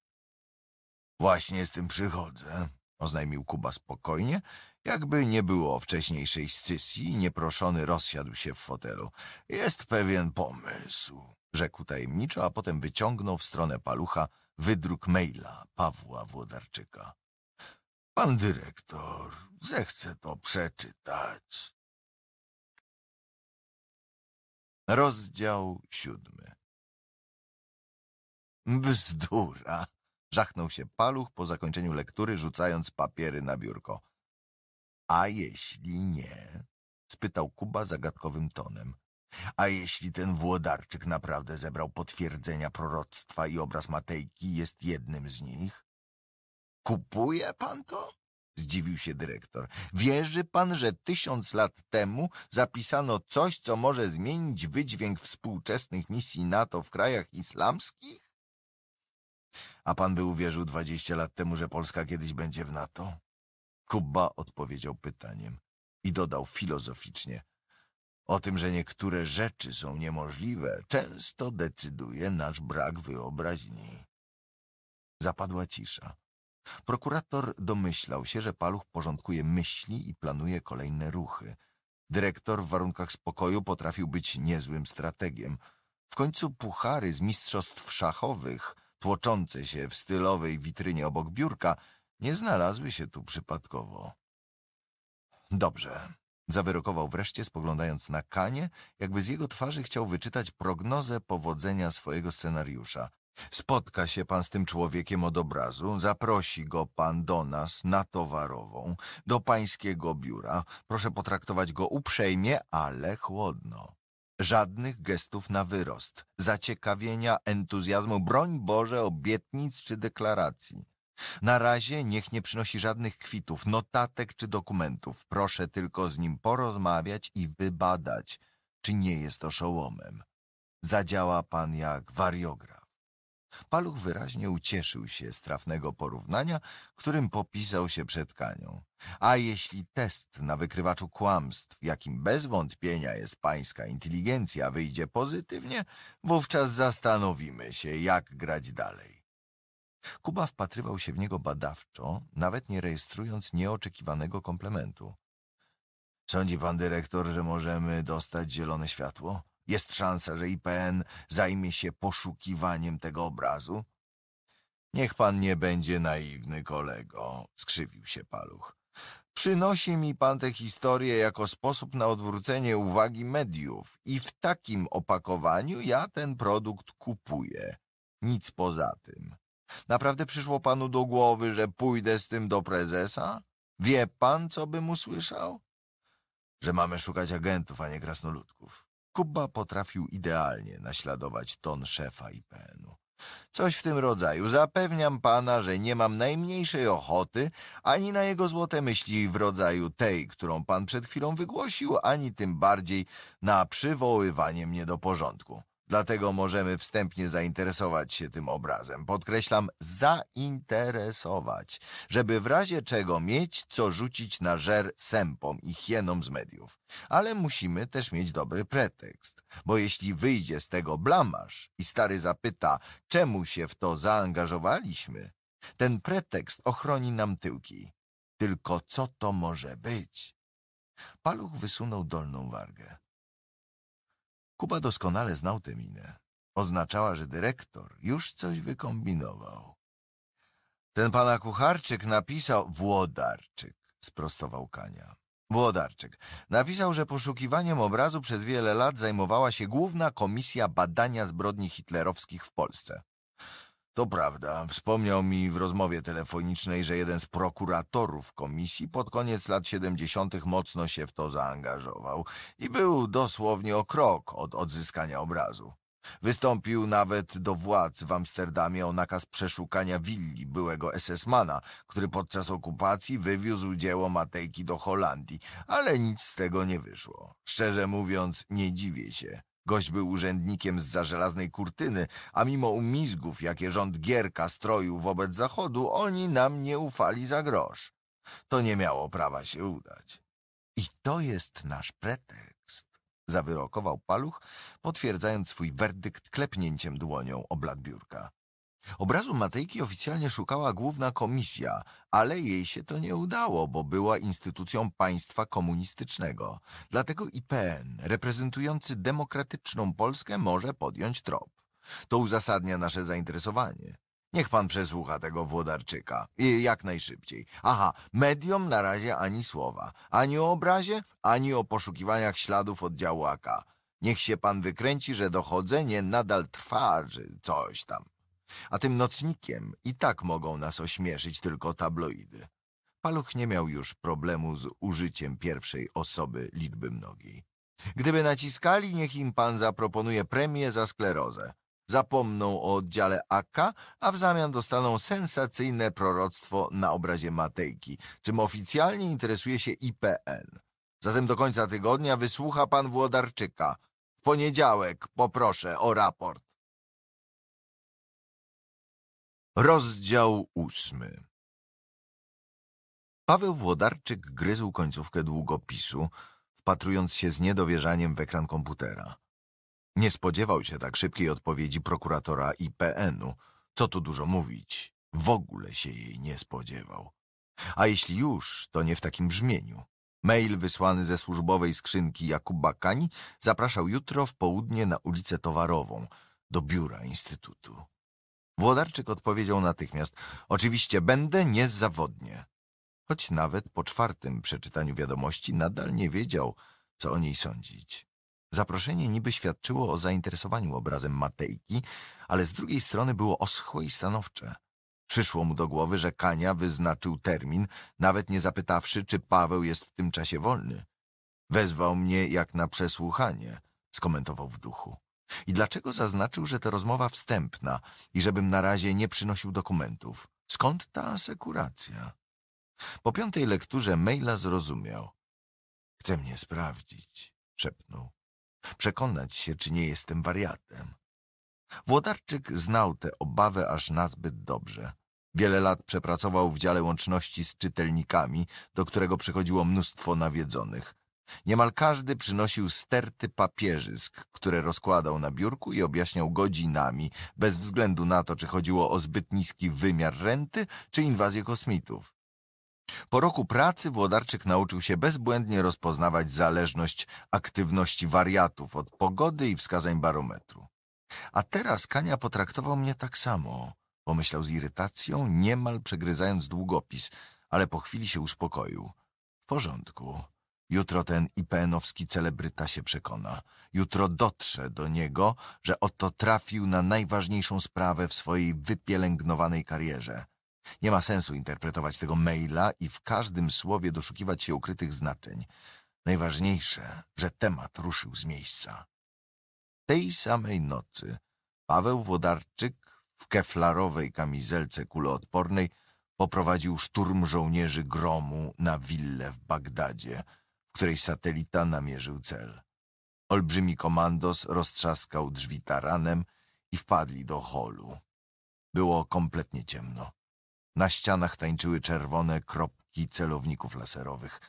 Właśnie z tym przychodzę, oznajmił Kuba spokojnie jakby nie było wcześniejszej scysji, nieproszony rozsiadł się w fotelu. Jest pewien pomysł, rzekł tajemniczo, a potem wyciągnął w stronę palucha wydruk maila Pawła Włodarczyka. Pan dyrektor zechce to przeczytać. Rozdział siódmy Bzdura! Żachnął się paluch po zakończeniu lektury, rzucając papiery na biurko. A jeśli nie? spytał Kuba zagadkowym tonem. A jeśli ten włodarczyk naprawdę zebrał potwierdzenia proroctwa i obraz Matejki jest jednym z nich? Kupuje pan to? Zdziwił się dyrektor. Wierzy pan, że tysiąc lat temu zapisano coś, co może zmienić wydźwięk współczesnych misji NATO w krajach islamskich? A pan by uwierzył dwadzieścia lat temu, że Polska kiedyś będzie w NATO? Kuba odpowiedział pytaniem i dodał filozoficznie. O tym, że niektóre rzeczy są niemożliwe, często decyduje nasz brak wyobraźni. Zapadła cisza. Prokurator domyślał się, że Paluch porządkuje myśli i planuje kolejne ruchy. Dyrektor w warunkach spokoju potrafił być niezłym strategiem. W końcu puchary z mistrzostw szachowych, tłoczące się w stylowej witrynie obok biurka, nie znalazły się tu przypadkowo. Dobrze, zawyrokował wreszcie, spoglądając na Kanie, jakby z jego twarzy chciał wyczytać prognozę powodzenia swojego scenariusza. Spotka się pan z tym człowiekiem od obrazu, zaprosi go pan do nas na towarową, do pańskiego biura. Proszę potraktować go uprzejmie, ale chłodno. Żadnych gestów na wyrost, zaciekawienia, entuzjazmu, broń Boże, obietnic czy deklaracji. Na razie niech nie przynosi żadnych kwitów, notatek czy dokumentów. Proszę tylko z nim porozmawiać i wybadać, czy nie jest oszołomem. Zadziała pan jak wariograf. Paluch wyraźnie ucieszył się z trafnego porównania, którym popisał się przed Kanią. A jeśli test na wykrywaczu kłamstw, jakim bez wątpienia jest pańska inteligencja, wyjdzie pozytywnie, wówczas zastanowimy się, jak grać dalej. Kuba wpatrywał się w niego badawczo, nawet nie rejestrując nieoczekiwanego komplementu. Sądzi pan dyrektor, że możemy dostać zielone światło? Jest szansa, że IPN zajmie się poszukiwaniem tego obrazu? Niech pan nie będzie naiwny, kolego, skrzywił się paluch. Przynosi mi pan tę historię jako sposób na odwrócenie uwagi mediów i w takim opakowaniu ja ten produkt kupuję. Nic poza tym. Naprawdę przyszło panu do głowy, że pójdę z tym do prezesa? Wie pan, co bym usłyszał? Że mamy szukać agentów, a nie krasnoludków. Kuba potrafił idealnie naśladować ton szefa IPN-u. Coś w tym rodzaju. Zapewniam pana, że nie mam najmniejszej ochoty ani na jego złote myśli w rodzaju tej, którą pan przed chwilą wygłosił, ani tym bardziej na przywoływanie mnie do porządku. Dlatego możemy wstępnie zainteresować się tym obrazem. Podkreślam, zainteresować, żeby w razie czego mieć co rzucić na żer sępom i hienom z mediów. Ale musimy też mieć dobry pretekst, bo jeśli wyjdzie z tego blamasz i stary zapyta, czemu się w to zaangażowaliśmy, ten pretekst ochroni nam tyłki. Tylko co to może być? Paluch wysunął dolną wargę. Kuba doskonale znał tę minę. Oznaczała, że dyrektor już coś wykombinował. Ten pana kucharczyk napisał... Włodarczyk, sprostował Kania. Włodarczyk napisał, że poszukiwaniem obrazu przez wiele lat zajmowała się Główna Komisja Badania Zbrodni Hitlerowskich w Polsce. To prawda. Wspomniał mi w rozmowie telefonicznej, że jeden z prokuratorów komisji pod koniec lat 70. mocno się w to zaangażował i był dosłownie o krok od odzyskania obrazu. Wystąpił nawet do władz w Amsterdamie o nakaz przeszukania willi byłego SS-mana, który podczas okupacji wywiózł dzieło Matejki do Holandii, ale nic z tego nie wyszło. Szczerze mówiąc, nie dziwię się. Gość był urzędnikiem z za żelaznej kurtyny, a mimo umizgów, jakie rząd Gierka stroił wobec Zachodu, oni nam nie ufali za grosz. To nie miało prawa się udać. I to jest nasz pretekst, zawyrokował paluch, potwierdzając swój werdykt klepnięciem dłonią o blat biurka. Obrazu Matejki oficjalnie szukała główna komisja, ale jej się to nie udało, bo była instytucją państwa komunistycznego. Dlatego IPN, reprezentujący demokratyczną Polskę, może podjąć trop. To uzasadnia nasze zainteresowanie. Niech pan przesłucha tego Włodarczyka. I jak najszybciej. Aha, mediom na razie ani słowa. Ani o obrazie, ani o poszukiwaniach śladów oddziału AK. Niech się pan wykręci, że dochodzenie nadal trwa, czy coś tam. A tym nocnikiem i tak mogą nas ośmieszyć tylko tabloidy. Paluch nie miał już problemu z użyciem pierwszej osoby liczby mnogiej. Gdyby naciskali, niech im pan zaproponuje premię za sklerozę. Zapomną o oddziale AK, a w zamian dostaną sensacyjne proroctwo na obrazie Matejki, czym oficjalnie interesuje się IPN. Zatem do końca tygodnia wysłucha pan Włodarczyka. W poniedziałek poproszę o raport. Rozdział ósmy Paweł Włodarczyk gryzł końcówkę długopisu, wpatrując się z niedowierzaniem w ekran komputera. Nie spodziewał się tak szybkiej odpowiedzi prokuratora IPN-u. Co tu dużo mówić, w ogóle się jej nie spodziewał. A jeśli już, to nie w takim brzmieniu. Mail wysłany ze służbowej skrzynki Jakuba Kani zapraszał jutro w południe na ulicę Towarową, do biura Instytutu. Włodarczyk odpowiedział natychmiast. Oczywiście będę niezawodnie. Choć nawet po czwartym przeczytaniu wiadomości nadal nie wiedział, co o niej sądzić. Zaproszenie niby świadczyło o zainteresowaniu obrazem Matejki, ale z drugiej strony było oschłe i stanowcze. Przyszło mu do głowy, że Kania wyznaczył termin, nawet nie zapytawszy, czy Paweł jest w tym czasie wolny. Wezwał mnie jak na przesłuchanie, skomentował w duchu. I dlaczego zaznaczył, że to rozmowa wstępna i żebym na razie nie przynosił dokumentów? Skąd ta asekuracja? Po piątej lekturze maila zrozumiał. Chce mnie sprawdzić, szepnął. Przekonać się, czy nie jestem wariatem. Włodarczyk znał tę obawę aż nazbyt dobrze. Wiele lat przepracował w dziale łączności z czytelnikami, do którego przychodziło mnóstwo nawiedzonych. Niemal każdy przynosił sterty papierzysk, które rozkładał na biurku i objaśniał godzinami, bez względu na to, czy chodziło o zbyt niski wymiar renty, czy inwazję kosmitów. Po roku pracy Włodarczyk nauczył się bezbłędnie rozpoznawać zależność aktywności wariatów od pogody i wskazań barometru. A teraz Kania potraktował mnie tak samo, pomyślał z irytacją, niemal przegryzając długopis, ale po chwili się uspokoił. W porządku. Jutro ten IPN-owski celebryta się przekona. Jutro dotrze do niego, że oto trafił na najważniejszą sprawę w swojej wypielęgnowanej karierze. Nie ma sensu interpretować tego maila i w każdym słowie doszukiwać się ukrytych znaczeń. Najważniejsze, że temat ruszył z miejsca. Tej samej nocy Paweł Wodarczyk w keflarowej kamizelce kuloodpornej poprowadził szturm żołnierzy gromu na willę w Bagdadzie – której satelita namierzył cel. Olbrzymi komandos roztrzaskał drzwi taranem i wpadli do holu. Było kompletnie ciemno. Na ścianach tańczyły czerwone kropki celowników laserowych.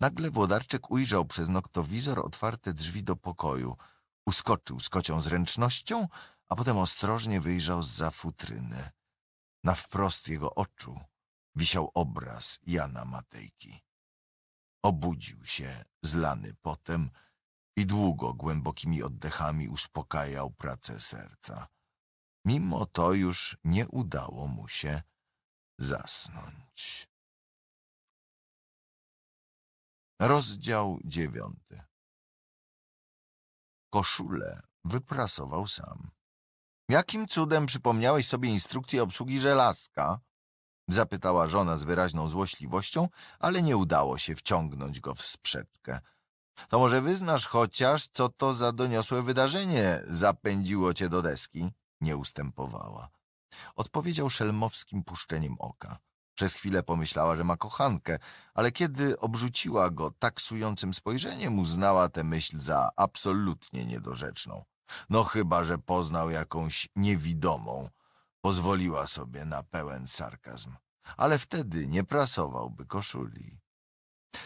Nagle Włodarczyk ujrzał przez noktowizor otwarte drzwi do pokoju. Uskoczył z kocią zręcznością, a potem ostrożnie wyjrzał za futryny. Na wprost jego oczu wisiał obraz Jana Matejki. Obudził się, zlany potem, i długo głębokimi oddechami uspokajał pracę serca. Mimo to już nie udało mu się zasnąć. Rozdział dziewiąty Koszulę wyprasował sam. Jakim cudem przypomniałeś sobie instrukcję obsługi żelazka? Zapytała żona z wyraźną złośliwością, ale nie udało się wciągnąć go w sprzeczkę. To może wyznasz chociaż, co to za doniosłe wydarzenie zapędziło cię do deski? Nie ustępowała. Odpowiedział szelmowskim puszczeniem oka. Przez chwilę pomyślała, że ma kochankę, ale kiedy obrzuciła go taksującym spojrzeniem, uznała tę myśl za absolutnie niedorzeczną. No chyba, że poznał jakąś niewidomą. Pozwoliła sobie na pełen sarkazm, ale wtedy nie prasowałby koszuli.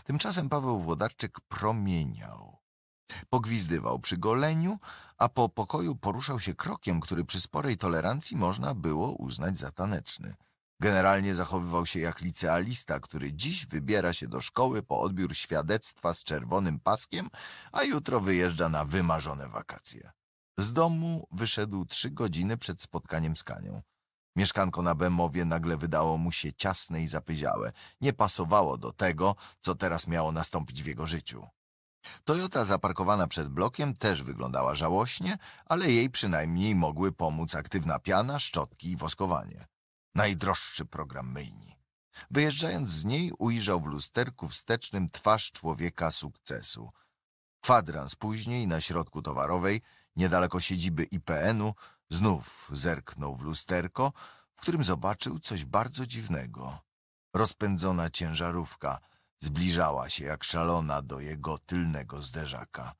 Tymczasem Paweł Włodarczyk promieniał. Pogwizdywał przy goleniu, a po pokoju poruszał się krokiem, który przy sporej tolerancji można było uznać za taneczny. Generalnie zachowywał się jak licealista, który dziś wybiera się do szkoły po odbiór świadectwa z czerwonym paskiem, a jutro wyjeżdża na wymarzone wakacje. Z domu wyszedł trzy godziny przed spotkaniem z Kanią. Mieszkanko na Bemowie nagle wydało mu się ciasne i zapyziałe. Nie pasowało do tego, co teraz miało nastąpić w jego życiu. Toyota zaparkowana przed blokiem też wyglądała żałośnie, ale jej przynajmniej mogły pomóc aktywna piana, szczotki i woskowanie. Najdroższy program myjni. Wyjeżdżając z niej ujrzał w lusterku wstecznym twarz człowieka sukcesu. Kwadrans później na środku towarowej Niedaleko siedziby IPN-u znów zerknął w lusterko, w którym zobaczył coś bardzo dziwnego. Rozpędzona ciężarówka zbliżała się jak szalona do jego tylnego zderzaka.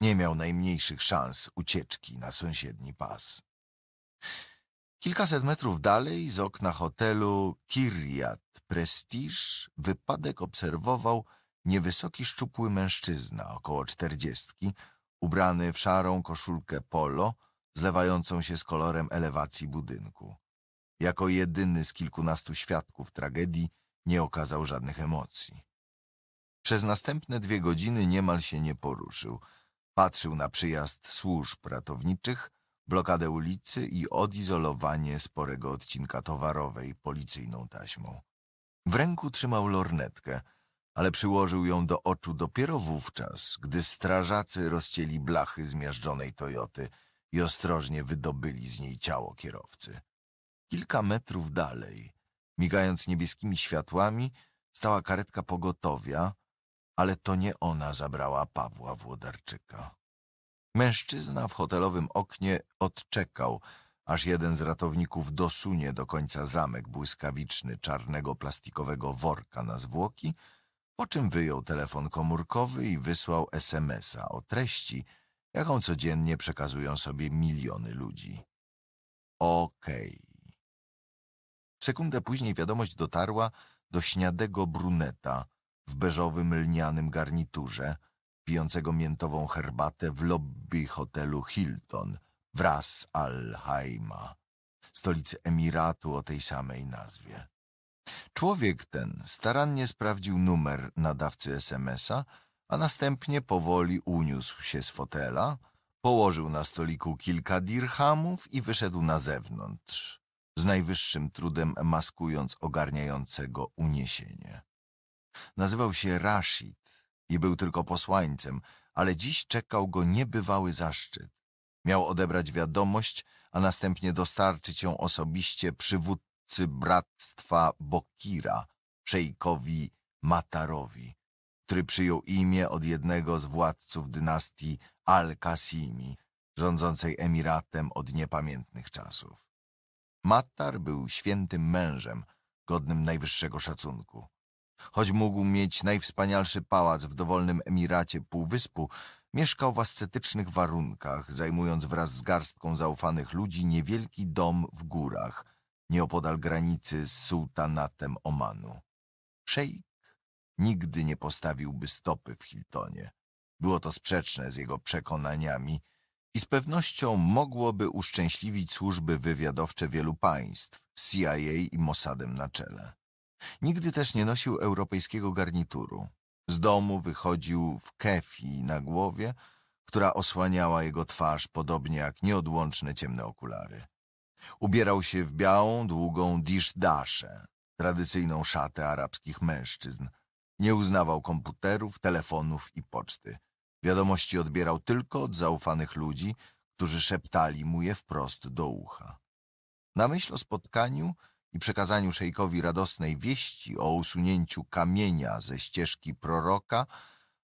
Nie miał najmniejszych szans ucieczki na sąsiedni pas. Kilkaset metrów dalej, z okna hotelu Kiriat Prestige, wypadek obserwował niewysoki, szczupły mężczyzna, około czterdziestki, ubrany w szarą koszulkę polo, zlewającą się z kolorem elewacji budynku. Jako jedyny z kilkunastu świadków tragedii nie okazał żadnych emocji. Przez następne dwie godziny niemal się nie poruszył. Patrzył na przyjazd służb ratowniczych, blokadę ulicy i odizolowanie sporego odcinka towarowej policyjną taśmą. W ręku trzymał lornetkę – ale przyłożył ją do oczu dopiero wówczas, gdy strażacy rozcięli blachy zmiażdżonej Toyoty i ostrożnie wydobyli z niej ciało kierowcy. Kilka metrów dalej, migając niebieskimi światłami, stała karetka pogotowia, ale to nie ona zabrała Pawła Włodarczyka. Mężczyzna w hotelowym oknie odczekał, aż jeden z ratowników dosunie do końca zamek błyskawiczny czarnego plastikowego worka na zwłoki, po czym wyjął telefon komórkowy i wysłał SMS-a o treści, jaką codziennie przekazują sobie miliony ludzi. Okej. Okay. Sekundę później wiadomość dotarła do śniadego bruneta w beżowym lnianym garniturze, pijącego miętową herbatę w lobby hotelu Hilton wraz z Al-Haima, stolicy Emiratu o tej samej nazwie. Człowiek ten starannie sprawdził numer nadawcy SMS-a, a następnie powoli uniósł się z fotela, położył na stoliku kilka dirhamów i wyszedł na zewnątrz, z najwyższym trudem maskując ogarniającego uniesienie. Nazywał się Rashid i był tylko posłańcem, ale dziś czekał go niebywały zaszczyt. Miał odebrać wiadomość, a następnie dostarczyć ją osobiście przywódcy przywódcy bractwa Bokira, szejkowi Matarowi, który przyjął imię od jednego z władców dynastii Al-Kasimi, rządzącej Emiratem od niepamiętnych czasów. Matar był świętym mężem, godnym najwyższego szacunku. Choć mógł mieć najwspanialszy pałac w dowolnym Emiracie Półwyspu, mieszkał w ascetycznych warunkach, zajmując wraz z garstką zaufanych ludzi niewielki dom w górach, nieopodal granicy z sułtanatem Omanu. Szejk nigdy nie postawiłby stopy w Hiltonie. Było to sprzeczne z jego przekonaniami i z pewnością mogłoby uszczęśliwić służby wywiadowcze wielu państw, CIA i Mossadem na czele. Nigdy też nie nosił europejskiego garnituru. Z domu wychodził w kefi na głowie, która osłaniała jego twarz podobnie jak nieodłączne ciemne okulary. Ubierał się w białą, długą dish-daszę, tradycyjną szatę arabskich mężczyzn. Nie uznawał komputerów, telefonów i poczty. Wiadomości odbierał tylko od zaufanych ludzi, którzy szeptali mu je wprost do ucha. Na myśl o spotkaniu i przekazaniu szejkowi radosnej wieści o usunięciu kamienia ze ścieżki proroka –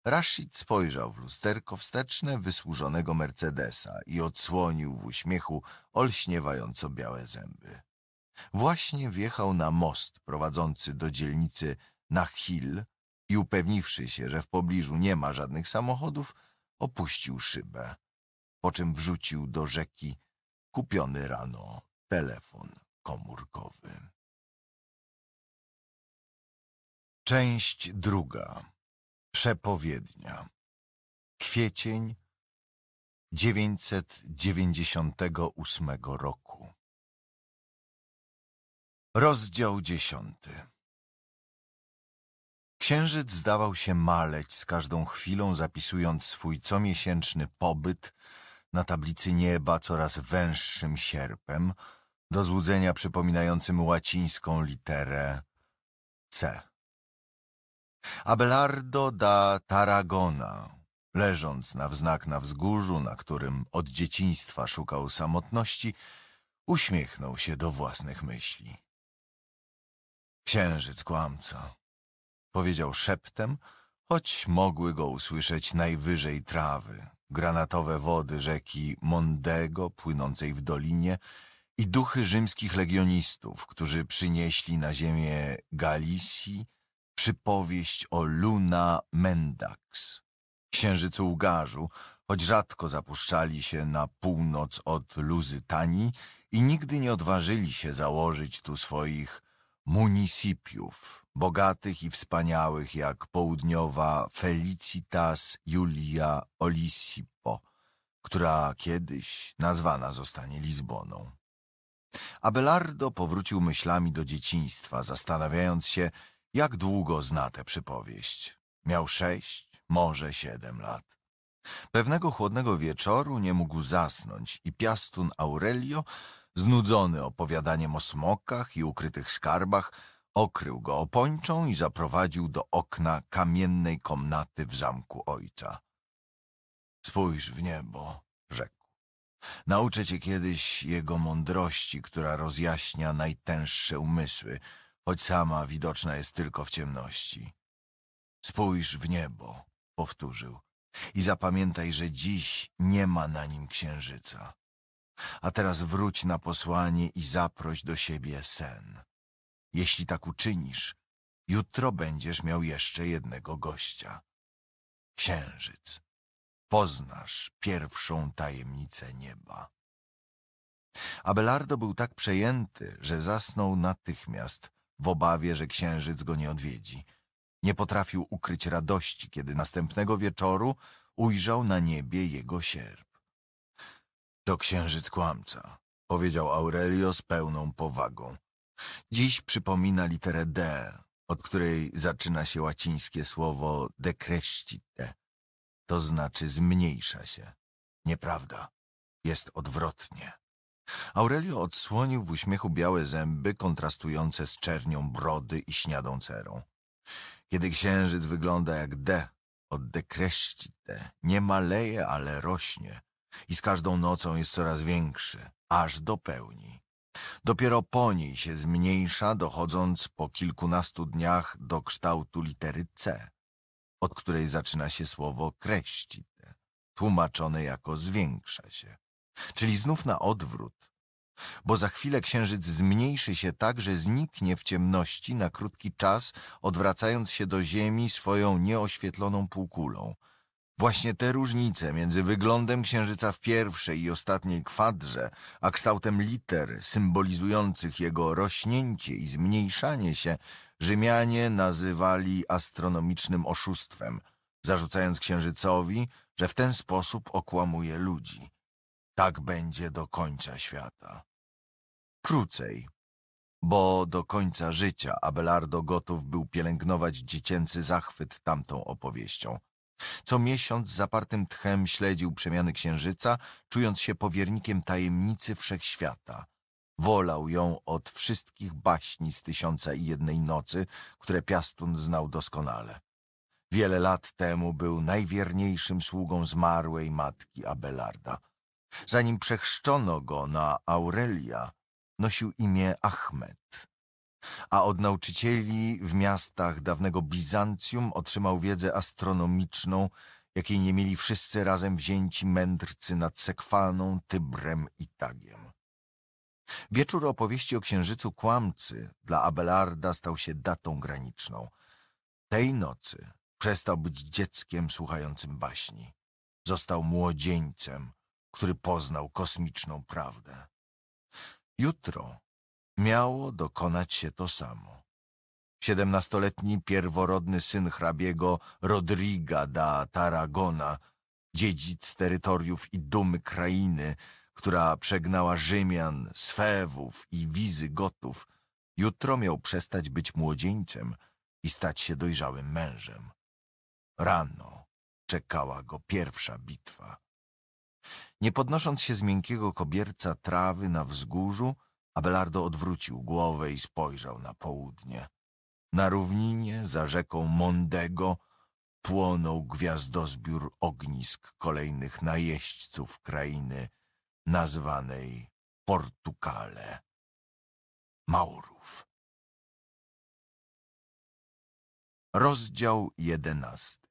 Rashid spojrzał w lusterko wsteczne wysłużonego Mercedesa i odsłonił w uśmiechu olśniewająco białe zęby. Właśnie wjechał na most prowadzący do dzielnicy Nachil i upewniwszy się, że w pobliżu nie ma żadnych samochodów, opuścił szybę, po czym wrzucił do rzeki kupiony rano telefon komórkowy. Część druga Przepowiednia. Kwiecień 998 roku. Rozdział dziesiąty. Księżyc zdawał się maleć z każdą chwilą, zapisując swój comiesięczny pobyt na tablicy nieba coraz węższym sierpem, do złudzenia przypominającym łacińską literę C. Abelardo da Tarragona, leżąc na wznak na wzgórzu, na którym od dzieciństwa szukał samotności, uśmiechnął się do własnych myśli. Księżyc kłamca, powiedział szeptem, choć mogły go usłyszeć najwyżej trawy, granatowe wody rzeki Mondego płynącej w dolinie i duchy rzymskich legionistów, którzy przynieśli na ziemię Galicji Przypowieść o Luna Mendax, księżycu Ugarzu, choć rzadko zapuszczali się na północ od Luzytanii i nigdy nie odważyli się założyć tu swoich municipiów, bogatych i wspaniałych jak południowa Felicitas Julia Olisipo, która kiedyś nazwana zostanie Lizboną. Abelardo powrócił myślami do dzieciństwa, zastanawiając się, jak długo zna tę przypowieść. Miał sześć, może siedem lat. Pewnego chłodnego wieczoru nie mógł zasnąć i piastun Aurelio, znudzony opowiadaniem o smokach i ukrytych skarbach, okrył go opończą i zaprowadził do okna kamiennej komnaty w zamku ojca. Spójrz w niebo, rzekł. Nauczę cię kiedyś jego mądrości, która rozjaśnia najtęższe umysły – choć sama widoczna jest tylko w ciemności. Spójrz w niebo, powtórzył, i zapamiętaj, że dziś nie ma na nim księżyca. A teraz wróć na posłanie i zaproś do siebie sen. Jeśli tak uczynisz, jutro będziesz miał jeszcze jednego gościa. Księżyc. Poznasz pierwszą tajemnicę nieba. Abelardo był tak przejęty, że zasnął natychmiast, w obawie, że księżyc go nie odwiedzi. Nie potrafił ukryć radości, kiedy następnego wieczoru ujrzał na niebie jego sierp. To księżyc kłamca, powiedział Aurelio z pełną powagą. Dziś przypomina literę D, od której zaczyna się łacińskie słowo decrescite, to znaczy zmniejsza się. Nieprawda, jest odwrotnie. Aurelio odsłonił w uśmiechu białe zęby kontrastujące z czernią brody i śniadą cerą. Kiedy księżyc wygląda jak D, od te, nie maleje, ale rośnie i z każdą nocą jest coraz większy, aż do pełni. Dopiero po niej się zmniejsza, dochodząc po kilkunastu dniach do kształtu litery C, od której zaczyna się słowo kreścite, tłumaczone jako zwiększa się. Czyli znów na odwrót. Bo za chwilę księżyc zmniejszy się tak, że zniknie w ciemności na krótki czas, odwracając się do Ziemi swoją nieoświetloną półkulą. Właśnie te różnice między wyglądem księżyca w pierwszej i ostatniej kwadrze, a kształtem liter symbolizujących jego rośnięcie i zmniejszanie się, Rzymianie nazywali astronomicznym oszustwem, zarzucając księżycowi, że w ten sposób okłamuje ludzi. Tak będzie do końca świata. Krócej, bo do końca życia Abelardo gotów był pielęgnować dziecięcy zachwyt tamtą opowieścią. Co miesiąc zapartym tchem śledził przemiany księżyca, czując się powiernikiem tajemnicy wszechświata. Wolał ją od wszystkich baśni z Tysiąca i Jednej Nocy, które Piastun znał doskonale. Wiele lat temu był najwierniejszym sługą zmarłej matki Abelarda – Zanim przechrzczono go na Aurelia, nosił imię Ahmed. A od nauczycieli w miastach dawnego Bizancjum otrzymał wiedzę astronomiczną, jakiej nie mieli wszyscy razem wzięci mędrcy nad Sekwaną, Tybrem i Tagiem. Wieczór opowieści o księżycu kłamcy dla Abelarda stał się datą graniczną. Tej nocy przestał być dzieckiem słuchającym baśni. Został młodzieńcem, który poznał kosmiczną prawdę. Jutro miało dokonać się to samo. Siedemnastoletni pierworodny syn hrabiego Rodriga da Tarragona, dziedzic terytoriów i dumy krainy, która przegnała Rzymian, Swewów i Wizygotów, jutro miał przestać być młodzieńcem i stać się dojrzałym mężem. Rano czekała go pierwsza bitwa. Nie podnosząc się z miękkiego kobierca trawy na wzgórzu, Abelardo odwrócił głowę i spojrzał na południe. Na równinie za rzeką Mondego płonął gwiazdozbiór ognisk kolejnych najeźdźców krainy nazwanej Portugale. Maurów. Rozdział jedenasty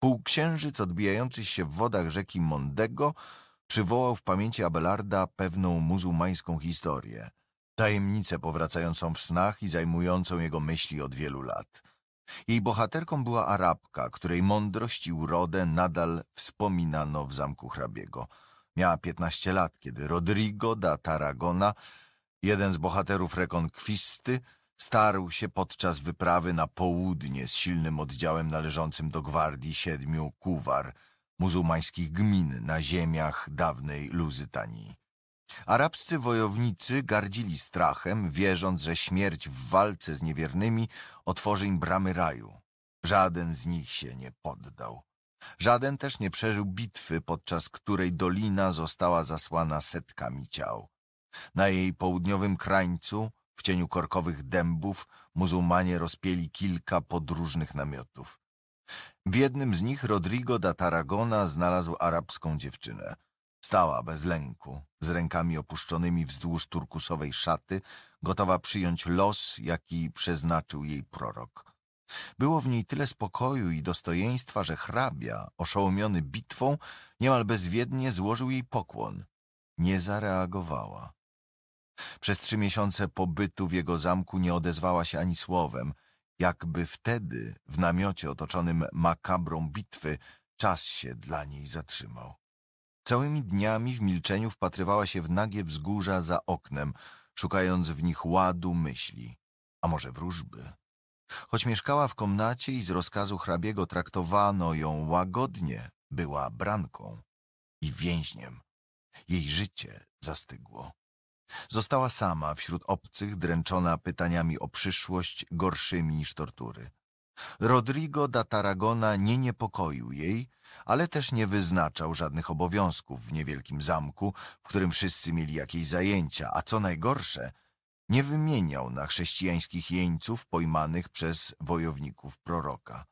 Półksiężyc odbijający się w wodach rzeki Mondego przywołał w pamięci Abelarda pewną muzułmańską historię, tajemnicę powracającą w snach i zajmującą jego myśli od wielu lat. Jej bohaterką była Arabka, której mądrość i urodę nadal wspominano w zamku hrabiego. Miała 15 lat, kiedy Rodrigo da Tarragona, jeden z bohaterów rekonkwisty, Starł się podczas wyprawy na południe z silnym oddziałem należącym do gwardii siedmiu kuwar, muzułmańskich gmin na ziemiach dawnej Luzytanii. Arabscy wojownicy gardzili strachem, wierząc, że śmierć w walce z niewiernymi otworzy im bramy raju. Żaden z nich się nie poddał. Żaden też nie przeżył bitwy, podczas której dolina została zasłana setkami ciał. Na jej południowym krańcu w cieniu korkowych dębów muzułmanie rozpieli kilka podróżnych namiotów. W jednym z nich Rodrigo da Tarragona znalazł arabską dziewczynę. Stała bez lęku, z rękami opuszczonymi wzdłuż turkusowej szaty, gotowa przyjąć los, jaki przeznaczył jej prorok. Było w niej tyle spokoju i dostojeństwa, że hrabia, oszołomiony bitwą, niemal bezwiednie złożył jej pokłon. Nie zareagowała. Przez trzy miesiące pobytu w jego zamku nie odezwała się ani słowem. Jakby wtedy, w namiocie otoczonym makabrą bitwy, czas się dla niej zatrzymał. Całymi dniami w milczeniu wpatrywała się w nagie wzgórza za oknem, szukając w nich ładu myśli, a może wróżby. Choć mieszkała w komnacie i z rozkazu hrabiego traktowano ją łagodnie, była branką i więźniem. Jej życie zastygło. Została sama wśród obcych, dręczona pytaniami o przyszłość gorszymi niż tortury. Rodrigo da Tarragona nie niepokoił jej, ale też nie wyznaczał żadnych obowiązków w niewielkim zamku, w którym wszyscy mieli jakieś zajęcia, a co najgorsze, nie wymieniał na chrześcijańskich jeńców pojmanych przez wojowników proroka.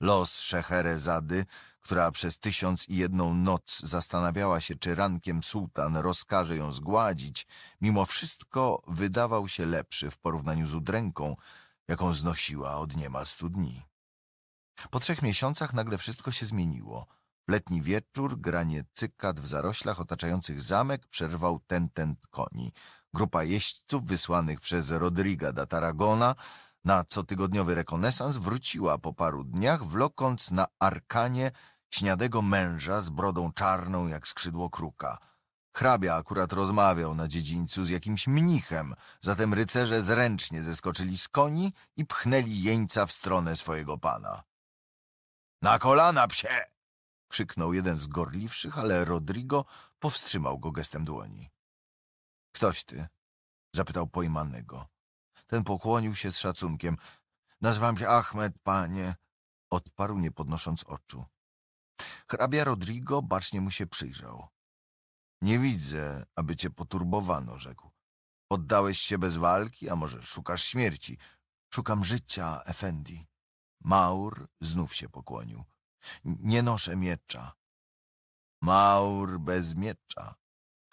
Los Szeherezady, która przez tysiąc i jedną noc zastanawiała się, czy rankiem sułtan rozkaże ją zgładzić, mimo wszystko wydawał się lepszy w porównaniu z udręką, jaką znosiła od niemal stu dni. Po trzech miesiącach nagle wszystko się zmieniło. Letni wieczór, granie cykad w zaroślach otaczających zamek przerwał tętent koni. Grupa jeźdźców wysłanych przez Rodriga da Taragona na cotygodniowy rekonesans wróciła po paru dniach, wlokąc na arkanie śniadego męża z brodą czarną jak skrzydło kruka. Hrabia akurat rozmawiał na dziedzińcu z jakimś mnichem, zatem rycerze zręcznie zeskoczyli z koni i pchnęli jeńca w stronę swojego pana. — Na kolana, psie! — krzyknął jeden z gorliwszych, ale Rodrigo powstrzymał go gestem dłoni. — Ktoś ty? — zapytał pojmanego. Ten pokłonił się z szacunkiem. Nazywam się Ahmed, panie, odparł, nie podnosząc oczu. Hrabia Rodrigo bacznie mu się przyjrzał. Nie widzę, aby cię poturbowano, rzekł. Oddałeś się bez walki, a może szukasz śmierci? Szukam życia, Efendi. Maur znów się pokłonił. Nie noszę miecza. Maur bez miecza,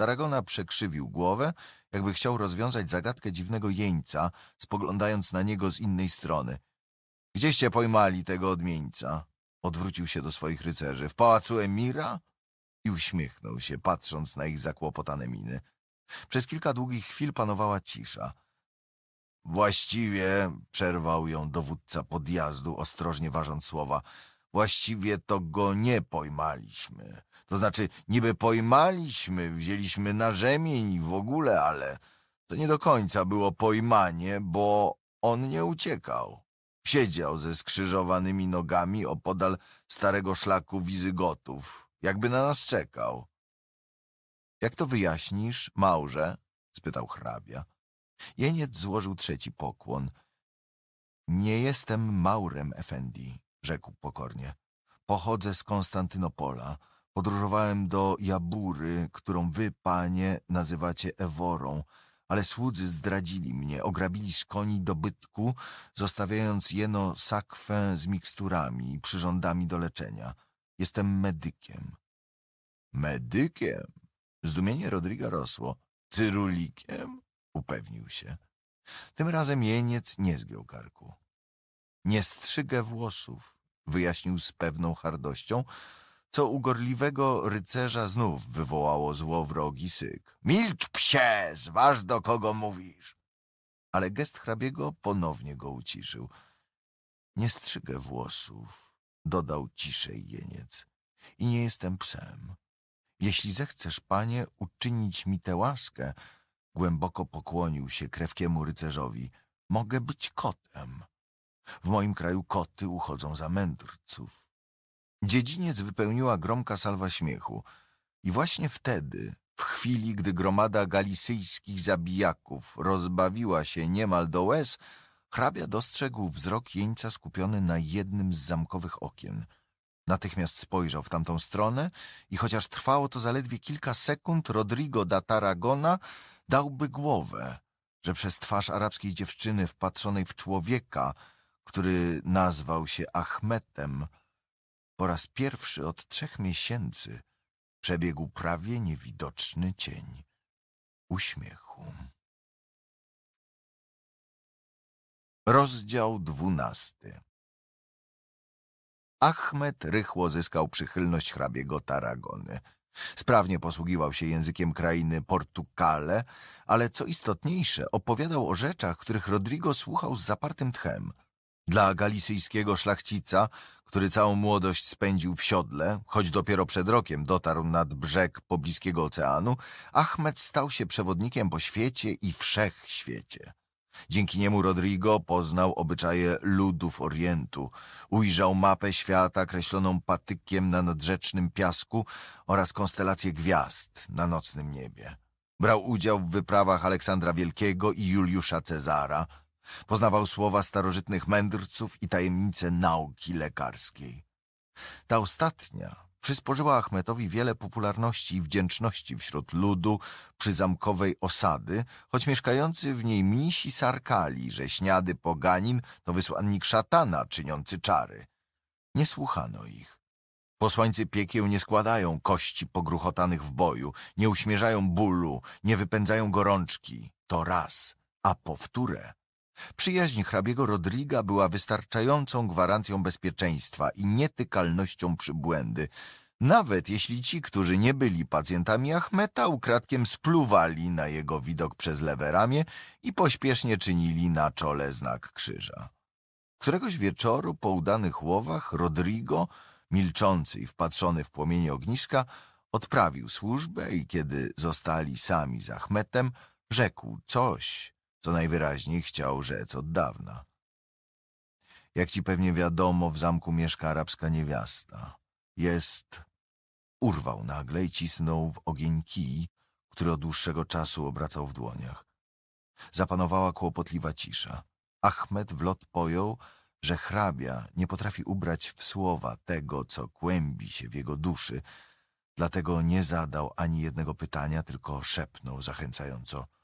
Tarragona przekrzywił głowę, jakby chciał rozwiązać zagadkę dziwnego jeńca, spoglądając na niego z innej strony. — Gdzieście pojmali tego odmieńca? — odwrócił się do swoich rycerzy. — W pałacu Emira? I uśmiechnął się, patrząc na ich zakłopotane miny. Przez kilka długich chwil panowała cisza. — Właściwie — przerwał ją dowódca podjazdu, ostrożnie ważąc słowa — Właściwie to go nie pojmaliśmy. To znaczy, niby pojmaliśmy, wzięliśmy na rzemień w ogóle, ale to nie do końca było pojmanie, bo on nie uciekał. Siedział ze skrzyżowanymi nogami opodal starego szlaku Wizygotów, jakby na nas czekał. — Jak to wyjaśnisz, małże? — spytał hrabia. Jeniec złożył trzeci pokłon. — Nie jestem Maurem, Efendi rzekł pokornie. Pochodzę z Konstantynopola. Podróżowałem do Jabury, którą wy, panie, nazywacie Eworą, ale słudzy zdradzili mnie, ograbili z koni dobytku, zostawiając jeno sakwę z miksturami i przyrządami do leczenia. Jestem medykiem. Medykiem? Zdumienie Rodriga rosło. Cyrulikiem? Upewnił się. Tym razem jeniec nie zgiął karku. Nie strzygę włosów, wyjaśnił z pewną hardością, co u gorliwego rycerza znów wywołało złowrogi syk. Milcz psie, zważ do kogo mówisz. Ale gest hrabiego ponownie go uciszył. Nie strzygę włosów, dodał ciszej jeniec. I nie jestem psem. Jeśli zechcesz, panie, uczynić mi tę łaskę, głęboko pokłonił się krewkiemu rycerzowi, mogę być kotem. W moim kraju koty uchodzą za mędrców. Dziedziniec wypełniła gromka salwa śmiechu. I właśnie wtedy, w chwili, gdy gromada galisyjskich zabijaków rozbawiła się niemal do łez, hrabia dostrzegł wzrok jeńca skupiony na jednym z zamkowych okien. Natychmiast spojrzał w tamtą stronę i chociaż trwało to zaledwie kilka sekund, Rodrigo da Tarragona dałby głowę, że przez twarz arabskiej dziewczyny wpatrzonej w człowieka który nazwał się Achmetem, po raz pierwszy od trzech miesięcy przebiegł prawie niewidoczny cień uśmiechu. Rozdział dwunasty Achmet rychło zyskał przychylność hrabiego Taragony. Sprawnie posługiwał się językiem krainy Portugale, ale co istotniejsze, opowiadał o rzeczach, których Rodrigo słuchał z zapartym tchem – dla galicyjskiego szlachcica, który całą młodość spędził w siodle, choć dopiero przed rokiem dotarł nad brzeg pobliskiego oceanu, Ahmed stał się przewodnikiem po świecie i wszechświecie. Dzięki niemu Rodrigo poznał obyczaje ludów Orientu, ujrzał mapę świata kreśloną patykiem na nadrzecznym piasku oraz konstelacje gwiazd na nocnym niebie. Brał udział w wyprawach Aleksandra Wielkiego i Juliusza Cezara – Poznawał słowa starożytnych mędrców i tajemnice nauki lekarskiej. Ta ostatnia przysporzyła Achmetowi wiele popularności i wdzięczności wśród ludu przy zamkowej osady, choć mieszkający w niej mnisi sarkali, że śniady poganin to wysłannik szatana czyniący czary. Nie słuchano ich. Posłańcy piekieł nie składają kości pogruchotanych w boju, nie uśmierzają bólu, nie wypędzają gorączki. To raz, a powtórę Przyjaźń hrabiego Rodriga była wystarczającą gwarancją bezpieczeństwa i nietykalnością przybłędy, nawet jeśli ci, którzy nie byli pacjentami Achmeta, ukradkiem spluwali na jego widok przez lewe ramię i pośpiesznie czynili na czole znak krzyża. Któregoś wieczoru po udanych łowach Rodrigo, milczący i wpatrzony w płomienie ogniska, odprawił służbę i kiedy zostali sami z Achmetem, rzekł coś, co najwyraźniej chciał rzec od dawna. Jak ci pewnie wiadomo, w zamku mieszka arabska niewiasta. Jest... Urwał nagle i cisnął w ogień kij, który od dłuższego czasu obracał w dłoniach. Zapanowała kłopotliwa cisza. Achmed w lot pojął, że hrabia nie potrafi ubrać w słowa tego, co kłębi się w jego duszy, dlatego nie zadał ani jednego pytania, tylko szepnął zachęcająco –